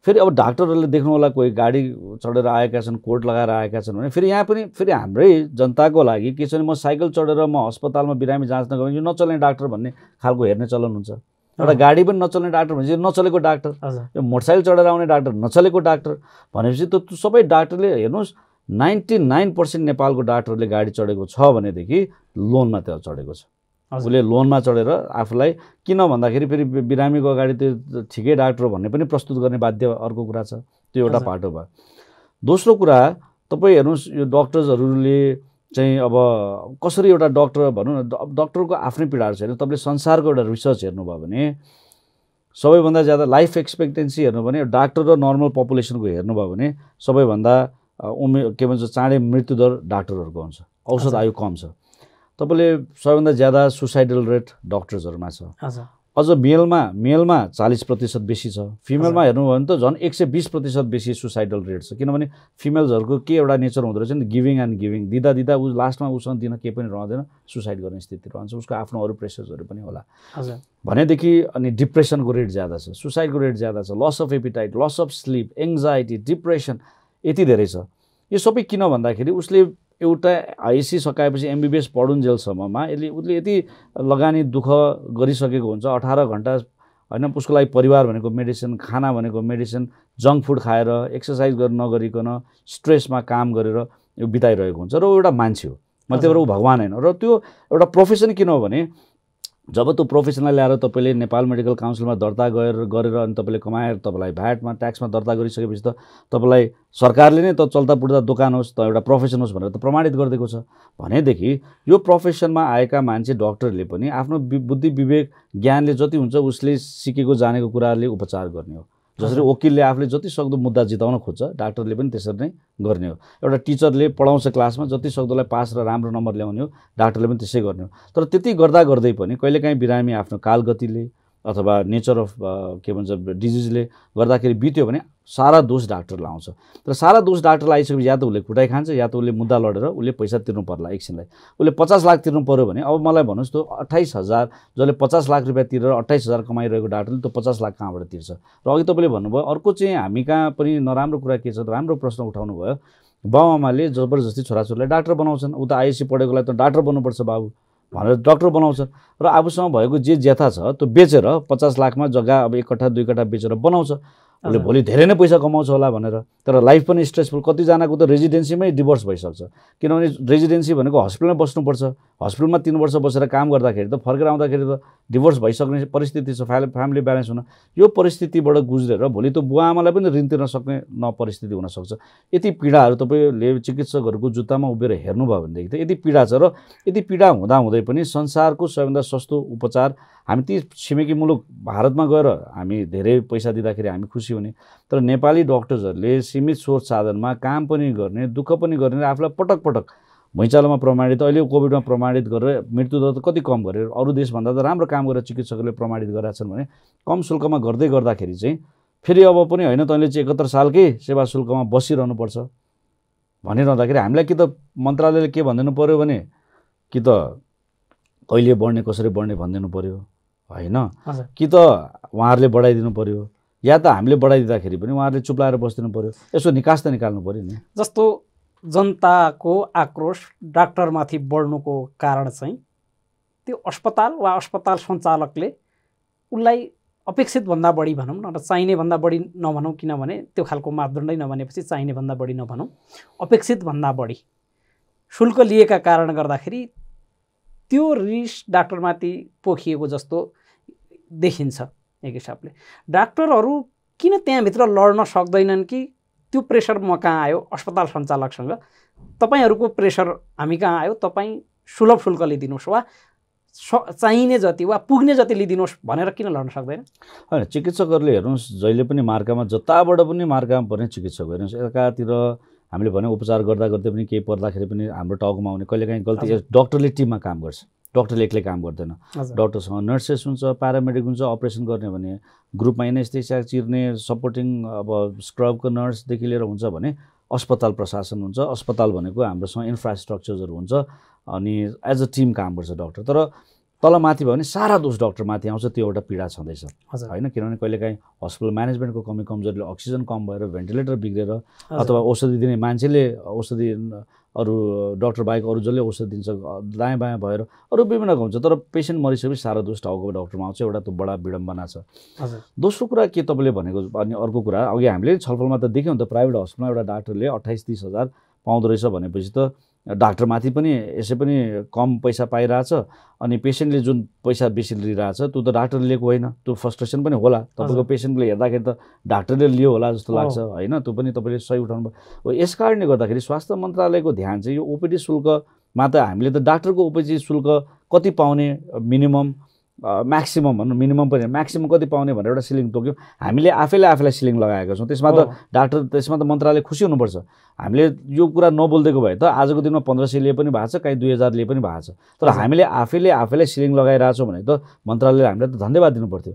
S2: फेरि अब डाक्टरहरूले देख्नु होला कोही गाडी चढेर आएका छन् कोट लगाएर आएका छन् भने फेरि यहाँ पनि फेरि हाम्रै जनताको लागि के छ भने म साइकल चढेर म अस्पतालमा बिरामी जाँच नगरेँ यो नचल्ने डाक्टर भन्ने खालको हेर्ने चलन हुन्छ एउटा गाडी पनि नचल्ने डाक्टर भनेपछि नचलेको डाक्टर यो मोटरसाइकल चढेर आउने डाक्टर नचलेको डाक्टर भनेपछि त सबै डाक्टरले हेर्नुहोस् नाइन्टी नाइन पर्सेन्ट नेपालको डाक्टरले गाडी चढेको छ भनेदेखि लोनमा त्यो चढेको छ उसले लोनमा चढेर आफूलाई किन भन्दाखेरि फेरि बिरामीको अगाडि त्यो ठिकै डाक्टर भन्ने पनि प्रस्तुत गर्ने बाध्य अर्को कुरा छ त्यो एउटा पाटो भयो दोस्रो कुरा तपाईँ हेर्नुहोस् यो डक्टर्सहरूले चाहिँ अब कसरी एउटा डक्टर भनौँ न डक्टरको आफ्नै पीडाहरू छ हेर्नु तपाईँले संसारको एउटा रिसर्च हेर्नुभयो भने सबैभन्दा ज्यादा लाइफ एक्सपेक्टेन्सी हेर्नु भने डाक्टर र नर्मल पपुलेसनको हेर्नुभयो भने सबैभन्दा उमेर के भन्छ चाँडै मृत्युदर डाक्टरहरूको हुन्छ औषध आयु कम छ तपाईँले सबैभन्दा ज्यादा सुसाइडल रेट डक्टर्सहरूमा छ अझ मेलमा मेलमा चालिस प्रतिशत बेसी छ फिमेलमा हेर्नुभयो भने त झन् एक सय बिस प्रतिशत बेसी सुसाइडल रेट छ किनभने फिमेल्सहरूको के एउटा नेचर हुँदो रहेछ नि गिभिङ एन्ड गिभिङ दिँदा दिँदा ऊ लास्टमा उसँग दिन केही पनि रहँदैन सुसाइड गर्ने स्थिति रहन्छ उसको आफ्नो अरू प्रेसर्सहरू पनि होला भनेदेखि अनि डिप्रेसनको रेट ज्यादा छ सुसाइडको रेट ज्यादा छ loss of appetite loss of sleep anxiety depression यति धेरै छ यो सबै किन भन्दाखेरि उसले एउटा सकाएपछि एमबिबिएस पढुन्जेलसम्ममा यसले उसले यति लगानी दुःख गरिसकेको हुन्छ अठार घन्टा होइन उसको लागि परिवार भनेको मेडिसिन खाना भनेको मेडिसिन जङ्क फुड खाएर एक्सर्साइज गरेर नगरिकन स्ट्रेसमा काम गरेर यो बिताइरहेको हुन्छ र एउटा मान्छे हो म ऊ भगवान् होइन र त्यो एउटा प्रोफेसन किन हो भने जब त्यो प्रोफेसनलाई ल्याएर तपाईँले नेपाल मेडिकल काउन्सिलमा दर्ता गरेर गरेर अनि तपाईँले कमाएर तपाईँलाई भ्याटमा ट्याक्समा दर्ता गरिसकेपछि त तपाईँलाई सरकारले नै त चल्दा पुर्दा दोकान होस् त एउटा प्रोफेसन होस् भनेर त प्रमाणित गरिदिएको छ भनेदेखि यो प्रोफेसनमा आएका मान्छे डक्टरले पनि आफ्नो बुद्धि विवेक ज्ञानले जति हुन्छ उसले सिकेको जानेको कुराले उपचार गर्ने हो जसरी वकिलले आफूले जति सक्दो मुद्दा जिताउन खोज्छ डाक्टरले पनि त्यसरी नै गर्ने हो एउटा टिचरले पढाउँछ क्लासमा जति सक्दोलाई पास र राम्रो नम्बर ल्याउने हो डाक्टरले पनि त्यसै गर्ने हो तर त्यति गर्दा गर्दै पनि कहिलेकाहीँ बिरामी आफ्नो कालगतिले अथवा नेचर अफ के भन्छ डिजिजले गर्दाखेरि बित्यो भने सारा दोष डाक्टरलाई आउँछ तर सारा दोष डाक्टरलाई आइसकेपछि या त उसले खुटाइ खान्छ या त उसले मुद्दा लडेर उसले पैसा तिर्नु पर्ला एकछिनलाई उसले पचास लाख तिर्नु पऱ्यो भने अब मलाई भन्नुहोस् त अट्ठाइस हजार जसले पचास लाख रुपियाँ तिरेर अट्ठाइस हजार कमाइरहेको डाक्टरले त्यो पचास लाख कहाँबाट तिर्छ र अघि तपाईँले भन्नुभयो अर्को चाहिँ हामी कहाँ पनि नराम्रो कुरा के छ राम्रो प्रश्न उठाउनु भयो बाबुआमाले जबरजस्ती छोराछोरीलाई डाक्टर बनाउँछन् उता आइएससी पढेकोलाई त डाक्टर बन्नुपर्छ बाबु भनेर डक्टर बनाउँछ र आफूसँग भएको जे ज्याथा छ त्यो बेचेर पचास लाखमा जग्गा अब एक कट्ठा दुई कट्ठा बेचेर बनाउँछ उसले भोलि धेरै नै पैसा कमाउँछ होला भनेर तर लाइफ पनि स्ट्रेसफुल कतिजनाको त रेजिडेन्सीमै डिभोर्स भइसक्छ किनभने रेजिडेन्सी भनेको हस्पिटलमै बस्नुपर्छ हस्पिटलमा तिन वर्ष बसेर काम गर्दाखेरि त फर्केर आउँदाखेरि त डिभोर्स भइसक्ने परिस्थिति छ फ्या फ्यामिली ब्यालेन्स हुन यो परिस्थितिबाट गुज्रेर भोलि त बुवा आमालाई पनि ऋण तिर्न सक्ने न परिस्थिति हुनसक्छ यति पीडाहरू तपाईँले चिकित्सकहरूको जुत्तामा उभिएर हेर्नुभयो भनेदेखि त यति पीडा छ र यति पीडा हुँदाहुँदै पनि संसारको सबैभन्दा सस्तो उपचार हामी ती छिमेकी मुलुक भारतमा गएर हामी धेरै पैसा दिँदाखेरि हामी खुसी हुने तर नेपाली डक्टर्सहरूले सीमित स्रोत साधनमा काम पनि गर्ने दुःख पनि गर्ने र आफूलाई पटक पटक भुइँचालोमा प्रमाणित अहिले कोभिडमा प्रमाणित गरेर मृत्युदर त कति कम गरेर अरू देशभन्दा त राम्रो काम गरेर चिकित्सकहरूले प्रमाणित गराएको छन् भने कम शुल्कमा गर्दै गर्दाखेरि चाहिँ फेरि अब पनि होइन तैँले चाहिँ एकहत्तर सालकै सेवा शुल्कमा बसिरहनुपर्छ भनिरहँदाखेरि हामीलाई कि त मन्त्रालयले के भनिदिनु पऱ्यो भने कि त कहिले बढ्ने कसरी बढ्ने भनिदिनु पऱ्यो होइन कि त उहाँहरूले बढाइदिनु पऱ्यो या त हामीले बढाइदिँदाखेरि पनि उहाँहरूले चुप्लाएर बसिदिनु पऱ्यो यसो निकास त निकाल्नु पऱ्यो नि
S1: जस्तो जनताको आक्रोश डाक्टरमाथि बढ्नुको कारण चाहिँ त्यो अस्पताल वा अस्पताल सञ्चालकले उसलाई अपेक्षितभन्दा बढी भनौँ न र चाहिनेभन्दा बढी नभनौँ किनभने त्यो खालको मापदण्डै नभनेपछि चाहिनेभन्दा बढी नभनौँ अपेक्षितभन्दा बढी शुल्क लिएका कारण गर्दाखेरि त्यो रिस डाक्टरमाथि पोखिएको जस्तो देखिन्छ एक हिसाबले डाक्टरहरू किन त्यहाँभित्र लड्न सक्दैनन् कि त्यो प्रेसर म कहाँ आयो अस्पताल सञ्चालकसँग तपाईँहरूको प्रेसर हामी कहाँ आयो तपाईँ सुलभ शुल्कले दिनुहोस् वा स चाहिने जति वा पुग्ने जति लिइदिनुहोस् भनेर किन लड्न सक्दैन
S2: होइन चिकित्सकहरूले हेर्नुहोस् जहिले पनि मार्कामा जताबाट पनि मार्कामा पर्ने चिकित्सक हेर्नुहोस् एकातिर हामीले भने उपचार गर्दा गर्दै पनि केही पर्दाखेरि पनि हाम्रो टाउकोमा आउने कहिलेकाहीँ गल्ती डक्टरले टिममा काम गर्छ डक्टरले एक्लै काम गर्दैन डक्टरसँग नर्सेस हुन्छ प्यारामेडिक हुन्छ अपरेसन गर्ने भने ग्रुपमा एनएसटिसिया चिर्ने सपोर्टिङ अब स्क्रबको नर्सदेखि लिएर हुन्छ भने अस्पताल प्रशासन हुन्छ अस्पताल भनेको हाम्रोसँग इन्फ्रास्ट्रक्चरहरू हुन्छ अनि एज अ टिम काम गर्छ डक्टर तर तल माथि भयो भने सारा दोष माथि आउँछ त्यो एउटा पीडा छँदैछ होइन किनभने कहिलेकाहीँ हस्पिटल म्यानेजमेन्टको कमी कमजोरीले अक्सिजन कम भएर भेन्टिलेटर बिग्रेर अथवा औषधि दिने मान्छेले औषधि अरू डक्टर बाहेक अरू जसले औषधि दिन्छ दायाँ बायाँ भएर अरू विभिन्न हुन्छ तर पेसेन्ट मरिसकेपछि सारा दोष टाउको डक्टरमा आउँछ एउटा त्यो बडा विडम्बना छ दोस्रो कुरा के तपाईँले भनेको अनि अर्को कुरा अघि हामीले छलफलमा त देख्यौँ त प्राइभेट हस्पिटलमा एउटा डाक्टरले अट्ठाइस तिस हजार पाउँदो रहेछ भनेपछि त डाक्टरमाथि पनि यसै पनि कम पैसा पाइरहेछ अनि पेसेन्टले जुन पैसा बेसी लिइरहेछ त्यो त डाक्टरले लिएको होइन त्यो फ्रस्ट्रेसन पनि होला तपाईँको पेसेन्टले हेर्दाखेरि त डाक्टरले लियो होला जस्तो लाग्छ होइन त्यो पनि तपाईँले सही उठाउनु भयो यस कारणले गर्दाखेरि स्वास्थ्य मन्त्रालयको ध्यान चाहिँ यो ओपिडी शुल्कमा त हामीले त डाक्टरको ओपिडी शुल्क कति पाउने मिनिमम म्याक्सिमम भनौँ मिनिमम पनि म्याक्सिमम कति पाउने भनेर एउटा सिलिङ तोक्यो हामीले आफैले आफैलाई सिलिङ लगाएका छौँ त्यसमा त डाक्टर त्यसमा त मन्त्रालय खुसी हुनुपर्छ हामीले यो कुरा नबोलिदिएको भए त आजको दिनमा पन्ध्र सय लिए पनि भएको छ कहीँ दुई हजार लिए पनि भएको छ तर हामीले आफैले आफैलाई सिलिङ छौँ भने त मन्त्रालयले हामीलाई त धन्यवाद दिनुपर्थ्यो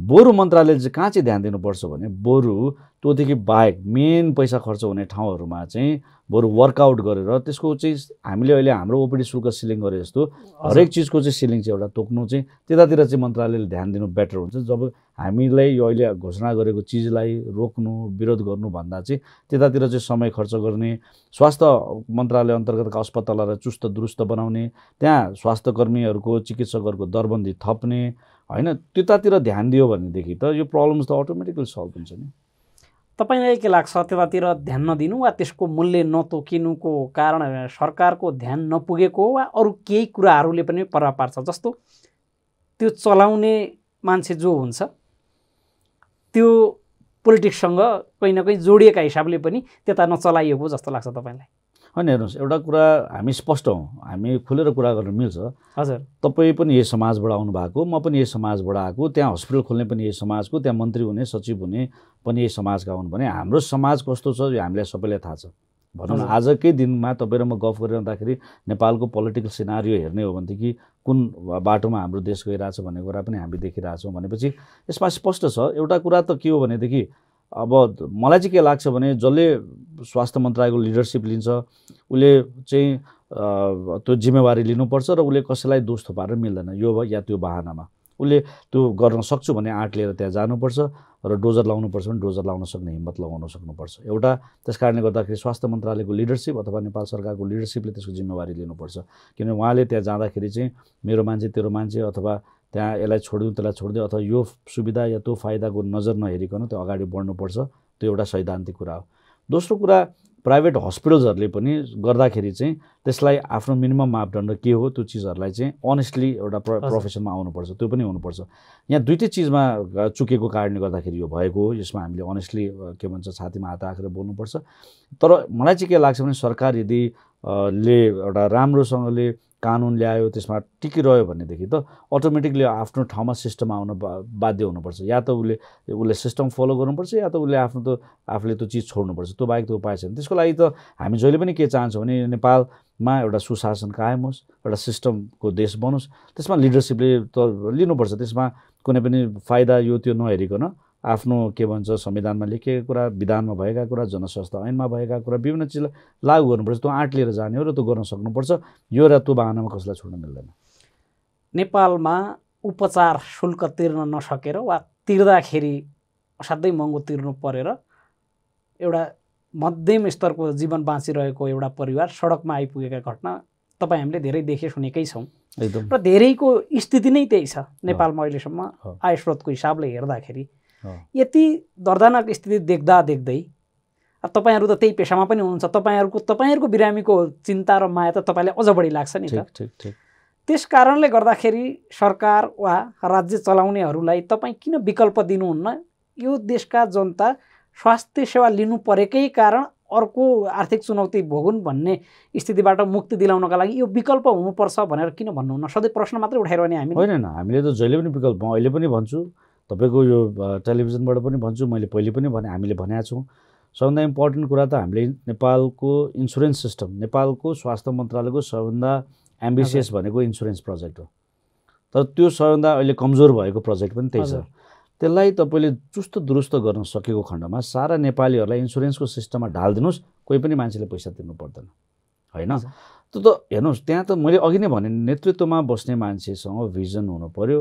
S2: बोरु मन्त्रालयले चाहिँ कहाँ चाहिँ ध्यान दिनुपर्छ भने बोरु त्योदेखि बाहेक मेन पैसा खर्च हुने ठाउँहरूमा चाहिँ बरु वर्कआउट गरेर त्यसको चाहिँ हामीले अहिले हाम्रो ओपिडी शुल्क सिलिङ गरे जस्तो हरेक चिजको चाहिँ सिलिङ चाहिँ एउटा तोक्नु चाहिँ त्यतातिर चाहिँ मन्त्रालयले ध्यान दिनु बेटर हुन्छ जब हामीलाई यो अहिले घोषणा गरेको चिजलाई रोक्नु विरोध गर्नुभन्दा चाहिँ त्यतातिर चाहिँ समय खर्च गर्ने स्वास्थ्य मन्त्रालय अन्तर्गतका अस्पतालहरूलाई चुस्त दुरुस्त बनाउने त्यहाँ स्वास्थ्य कर्मीहरूको चिकित्सकहरूको दरबन्दी थप्ने होइन त्यतातिर ध्यान दियो भनेदेखि त यो प्रब्लम्स त अटोमेटिकली सल्भ हुन्छ नि
S1: तपाईँलाई के लाग्छ त्यतातिर ध्यान नदिनु वा त्यसको मूल्य नतोकिनुको कारण सरकारको ध्यान नपुगेको वा अरू केही कुराहरूले पनि प्रभाव पार्छ जस्तो त्यो चलाउने मान्छे जो हुन्छ त्यो पोलिटिक्ससँग कहीँ न कहीँ जोडिएका हिसाबले पनि त्यता नचलाइएको जस्तो लाग्छ तपाईँलाई
S2: होइन हेर्नुहोस् एउटा कुरा हामी स्पष्ट हौँ हामी खुलेर कुरा गर्न मिल्छ हजुर तपाईँ पनि यही समाजबाट आउनु भएको म पनि यही समाजबाट आएको त्यहाँ हस्पिटल खोल्ने पनि यही समाजको त्यहाँ मन्त्री हुने सचिव हुने पनि यही समाजका हुन् भने हाम्रो समाज कस्तो छ यो हामीलाई सबैलाई थाहा छ भनौँ न आजकै दिनमा तपाईँ र म गफ गरिरहँदाखेरि नेपालको पोलिटिकल सिनारियो हेर्ने हो भनेदेखि कुन बाटोमा हाम्रो देश गइरहेछ भन्ने कुरा पनि हामी देखिरहेछौँ भनेपछि यसमा स्पष्ट छ एउटा कुरा त के हो भनेदेखि अब मलाई चाहिँ के लाग्छ भने जसले स्वास्थ्य मन्त्रालयको लिडरसिप लिन्छ उसले चाहिँ त्यो जिम्मेवारी लिनुपर्छ र उसले कसैलाई दोष थोपाएर मिल्दैन यो या त्यो बाहनामा उसले त्यो गर्न सक्छु भने आँट लिएर त्यहाँ जानुपर्छ र डोजर लाउनुपर्छ भने डोजर लाउन सक्ने हिम्मत लगाउन सक्नुपर्छ एउटा त्यस कारणले गर्दाखेरि स्वास्थ्य मन्त्रालयको लिडरसिप अथवा नेपाल सरकारको लिडरसिपले त्यसको जिम्मेवारी लिनुपर्छ किनभने उहाँले त्यहाँ जाँदाखेरि चाहिँ मेरो मान्छे तेरो मान्छे अथवा त्यहाँ यसलाई छोडिदिउँ त्यसलाई छोडिदिउँ अथवा यो सुविधा या त्यो फाइदाको नजर नहेरिकन त्यो अगाडि बढ्नुपर्छ त्यो एउटा सैद्धान्तिक कुरा हो दोस्रो कुरा प्राइभेट हस्पिटल्सहरूले पनि गर्दाखेरि चाहिँ त्यसलाई आफ्नो मिनिमम मापदण्ड के हो त्यो चिजहरूलाई चाहिँ अनेस्टली एउटा प्र प्रोफेसनमा आउनुपर्छ त्यो पनि हुनुपर्छ यहाँ दुइटै चिजमा चुकेको कारणले गर्दाखेरि यो भएको हो यसमा हामीले अनेस्टली के भन्छ छातीमा हात राखेर बोल्नुपर्छ तर मलाई चाहिँ के लाग्छ भने सरकार यदि ले एउटा राम्रोसँगले कानुन ल्यायो त्यसमा टिकिरह्यो भनेदेखि त अटोमेटिकली आफ्नो ठाउँमा सिस्टम आउन बाध्य हुनुपर्छ या त उसले उसले सिस्टम फलो गर्नुपर्छ या त उसले आफ्नो त आफूले त्यो चिज छोड्नुपर्छ त्यो बाहेक त उपाय छैन त्यसको लागि त हामी जहिले पनि के चाहन्छौँ भने नेपालमा एउटा सुशासन कायम होस् एउटा सिस्टमको देश बनोस् त्यसमा लिडरसिपले त लिनुपर्छ त्यसमा कुनै पनि फाइदा यो त्यो नहेरिकन आफ्नो के भन्छ संविधानमा लेखिएका कुरा विधानमा भएका कुरा जनस्वास्थ्य ऐनमा भएका कुरा विभिन्न चिजलाई लागू गर्नुपर्छ त्यो आँट लिएर जाने हो र त्यो गर्न सक्नुपर्छ यो र त्यो बाहनामा कसैलाई छोड्न मिल्दैन
S1: नेपालमा उपचार शुल्क तिर्न नसकेर वा तिर्दाखेरि असाध्यै महँगो तिर्नु परेर एउटा मध्यम स्तरको जीवन बाँचिरहेको एउटा परिवार सडकमा आइपुगेका घटना तपाईँ हामीले धेरै देखे सुनेकै छौँ र धेरैको स्थिति नै त्यही छ नेपालमा अहिलेसम्म आय स्रोतको हिसाबले हेर्दाखेरि यति दर्दनाक स्थिति देख्दा देख्दै अब तपाईँहरू त त्यही पेसामा पनि हुनुहुन्छ तपाईँहरूको तपाईँहरूको बिरामीको चिन्ता र माया त तपाईँलाई अझ बढी लाग्छ नि त त्यस कारणले गर्दाखेरि सरकार वा राज्य चलाउनेहरूलाई तपाईँ किन विकल्प दिनुहुन्न यो देशका जनता स्वास्थ्य सेवा लिनु परेकै कारण अर्को आर्थिक चुनौती भोगुन् भन्ने स्थितिबाट मुक्ति दिलाउनका लागि यो विकल्प हुनुपर्छ भनेर किन भन्नुहुन्न सधैँ प्रश्न मात्रै उठाइरहने हामी होइन
S2: हामीले त जहिले पनि विकल्प अहिले पनि भन्छु तपाईँको यो टेलिभिजनबाट पनि भन्छु मैले पहिले पनि भने हामीले भनेका छौँ सबभन्दा इम्पोर्टेन्ट कुरा त हामीले नेपालको इन्सुरेन्स सिस्टम नेपालको स्वास्थ्य मन्त्रालयको सबभन्दा एम्बिसियस भनेको इन्सुरेन्स प्रोजेक्ट हो तर त्यो सबभन्दा अहिले कमजोर भएको प्रोजेक्ट पनि त्यही छ त्यसलाई तपाईँले चुस्त दुरुस्त गर्न सकेको खण्डमा सारा नेपालीहरूलाई इन्सुरेन्सको सिस्टममा ढालिदिनुहोस् कोही पनि मान्छेले पैसा तिर्नु पर्दैन होइन त्यो त हेर्नुहोस् त्यहाँ त मैले अघि नै भने नेतृत्वमा बस्ने मान्छेसँग भिजन हुनु पऱ्यो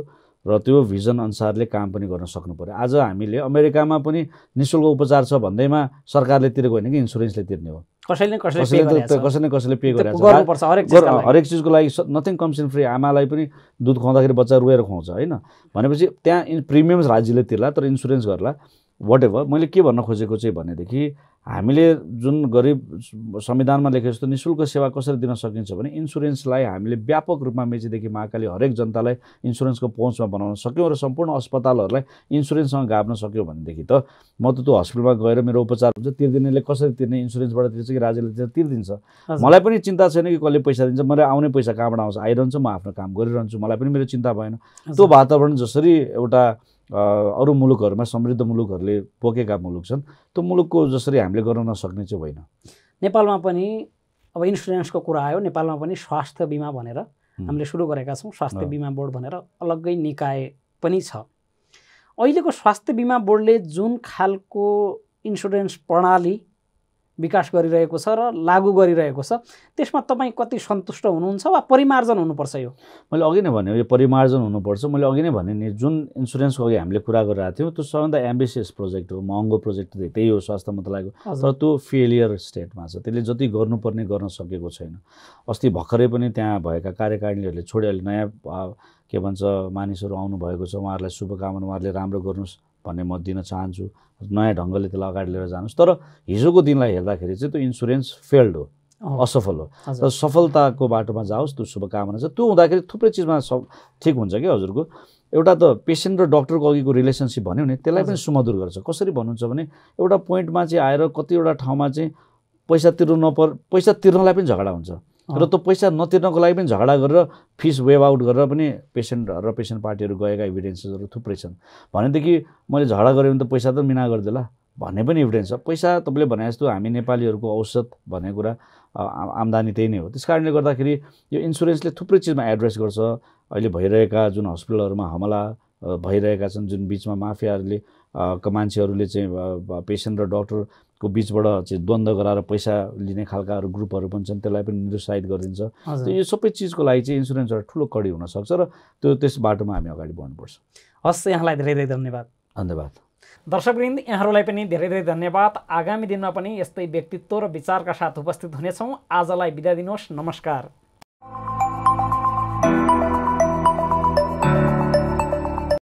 S2: र त्यो भिजन अनुसारले काम पनि गर्न सक्नु पऱ्यो आज हामीले अमेरिकामा पनि नि शुल्क उपचार छ भन्दैमा सरकारले तिरेको होइन कि इन्सुरेन्सले तिर्ने हो कसैले कसैले कसैले पे गरेको हरेक चिजको लागि नथिङ कम्स इन फ्री आमालाई पनि दुध खुवाउँदाखेरि बच्चा रोएर खुवाउँछ होइन भनेपछि त्यहाँ प्रिमियम राज्यले तिर्ला तर इन्सुरेन्स गर्ला वाट एभर मैले के भन्न खोजेको चाहिँ भनेदेखि हामीले जुन गरिब संविधानमा लेखेको जस्तो नि शुल्क सेवा कसरी दिन सकिन्छ भने इन्सुरेन्सलाई हामीले व्यापक रूपमा मेचीदेखि महाकाली हरेक जनतालाई इन्सुरेन्सको पहुँचमा बनाउन सक्यौँ र सम्पूर्ण अस्पतालहरूलाई इन्सुरेन्ससँग गाभ्न सक्यौँ भनेदेखि त म त त्यो हस्पिटलमा गएर मेरो उपचार हुन्छ तिर्दिनेले कसरी तिर्ने इन्सुरेन्सबाट तिर्छ कि राज्यले तिर्छ तिर्दिन्छ मलाई पनि चिन्ता छैन कि कसले पैसा दिन्छ मलाई आउने पैसा कहाँबाट आउँछ आइरहन्छ म आफ्नो काम गरिरहन्छु मलाई पनि मेरो चिन्ता भएन त्यो वातावरण जसरी एउटा अरू मुलुकहरूमा समृद्ध मुलुकहरूले पोकेका मुलुक छन् त्यो मुलुकको जसरी हामीले गर्न नसक्ने चाहिँ होइन
S1: नेपालमा पनि अब इन्सुरेन्सको कुरा आयो नेपालमा पनि स्वास्थ्य बिमा भनेर हामीले सुरु गरेका छौँ स्वास्थ्य बिमा बोर्ड भनेर अलग्गै निकाय पनि छ अहिलेको स्वास्थ्य बिमा बोर्डले जुन खालको इन्सुरेन्स प्रणाली विकास गरिरहेको छ र लागू गरिरहेको छ त्यसमा तपाईँ कति सन्तुष्ट हुनुहुन्छ वा परिमार्जन हुनुपर्छ यो
S2: मैले अघि नै भने यो परिमार्जन हुनुपर्छ मैले अघि नै भने नि जुन इन्सुरेन्सको अघि हामीले कुरा गरिरहेको थियौँ त्यो सबभन्दा एम्बिसियस प्रोजेक्ट हो महँगो प्रोजेक्ट त्यही हो स्वास्थ्य मन्त्रालयको तर त्यो फेलियर स्टेटमा छ त्यसले जति गर्नुपर्ने गर्न सकेको छैन अस्ति भर्खरै पनि त्यहाँ भएका कार्यकारिणीहरूले छोडेर अहिले नयाँ के भन्छ मानिसहरू आउनुभएको छ उहाँहरूलाई शुभकामना उहाँहरूले राम्रो गर्नुहोस् भन्ने म दिन चाहन्छु नयाँ ढङ्गले त्यसलाई अगाडि लिएर जानुहोस् तर हिजोको दिनलाई हेर्दाखेरि चाहिँ त्यो इन्सुरेन्स फेल्ड हो असफल हो तर सफलताको बाटोमा जाओस् त्यो शुभकामना छ त्यो हुँदाखेरि थुप्रै चिजमा सब ठिक हुन्छ कि हजुरको एउटा त पेसेन्ट र डक्टरको अघिको रिलेसनसिप भन्यो भने त्यसलाई पनि सुमधुर गर्छ कसरी भन्नुहुन्छ भने एउटा पोइन्टमा चाहिँ आएर कतिवटा ठाउँमा चाहिँ पैसा तिर्नु नपर पैसा तिर्नलाई पनि झगडा हुन्छ र त्यो पैसा नतिर्नको लागि पनि झगडा गरेर फिस वेब आउट गरेर पनि पेसेन्ट र पेसेन्ट पार्टीहरू गएका इभिडेन्सेसहरू थुप्रै छन् भनेदेखि मैले झगडा गरेँ भने त पैसा त मिना गरिदिएला भन्ने पनि इभिडेन्स छ पैसा तपाईँले भने जस्तो हामी नेपालीहरूको औसत भन्ने कुरा आम्दानी त्यही नै हो त्यस कारणले गर्दाखेरि यो इन्सुरेन्सले थुप्रै चिजमा एड्रेस गर्छ अहिले भइरहेका जुन हस्पिटलहरूमा हमला भइरहेका छन् जुन बिचमा माफियाहरूले मान्छेहरूले चाहिँ पेसेन्ट र डक्टर को बिचबाट चाहिँ द्वन्द्व गराएर पैसा लिने खालका अरू ग्रुपहरू पनि छन् त्यसलाई पनि निरुत्साहित गरिदिन्छ यो सबै चिजको लागि चाहिँ इन्सुरेन्सहरू ठुलो कडी हुनसक्छ र त्यो त्यस बाटोमा हामी अगाडि बढ्नुपर्छ
S1: हस् यहाँलाई धेरै धेरै धन्यवाद धन्यवाद दर्शकवृन्द यहाँहरूलाई पनि धेरै धेरै धन्यवाद आगामी दिनमा पनि यस्तै व्यक्तित्व र विचारका साथ उपस्थित हुनेछौँ आजलाई बिदा दिनुहोस् नमस्कार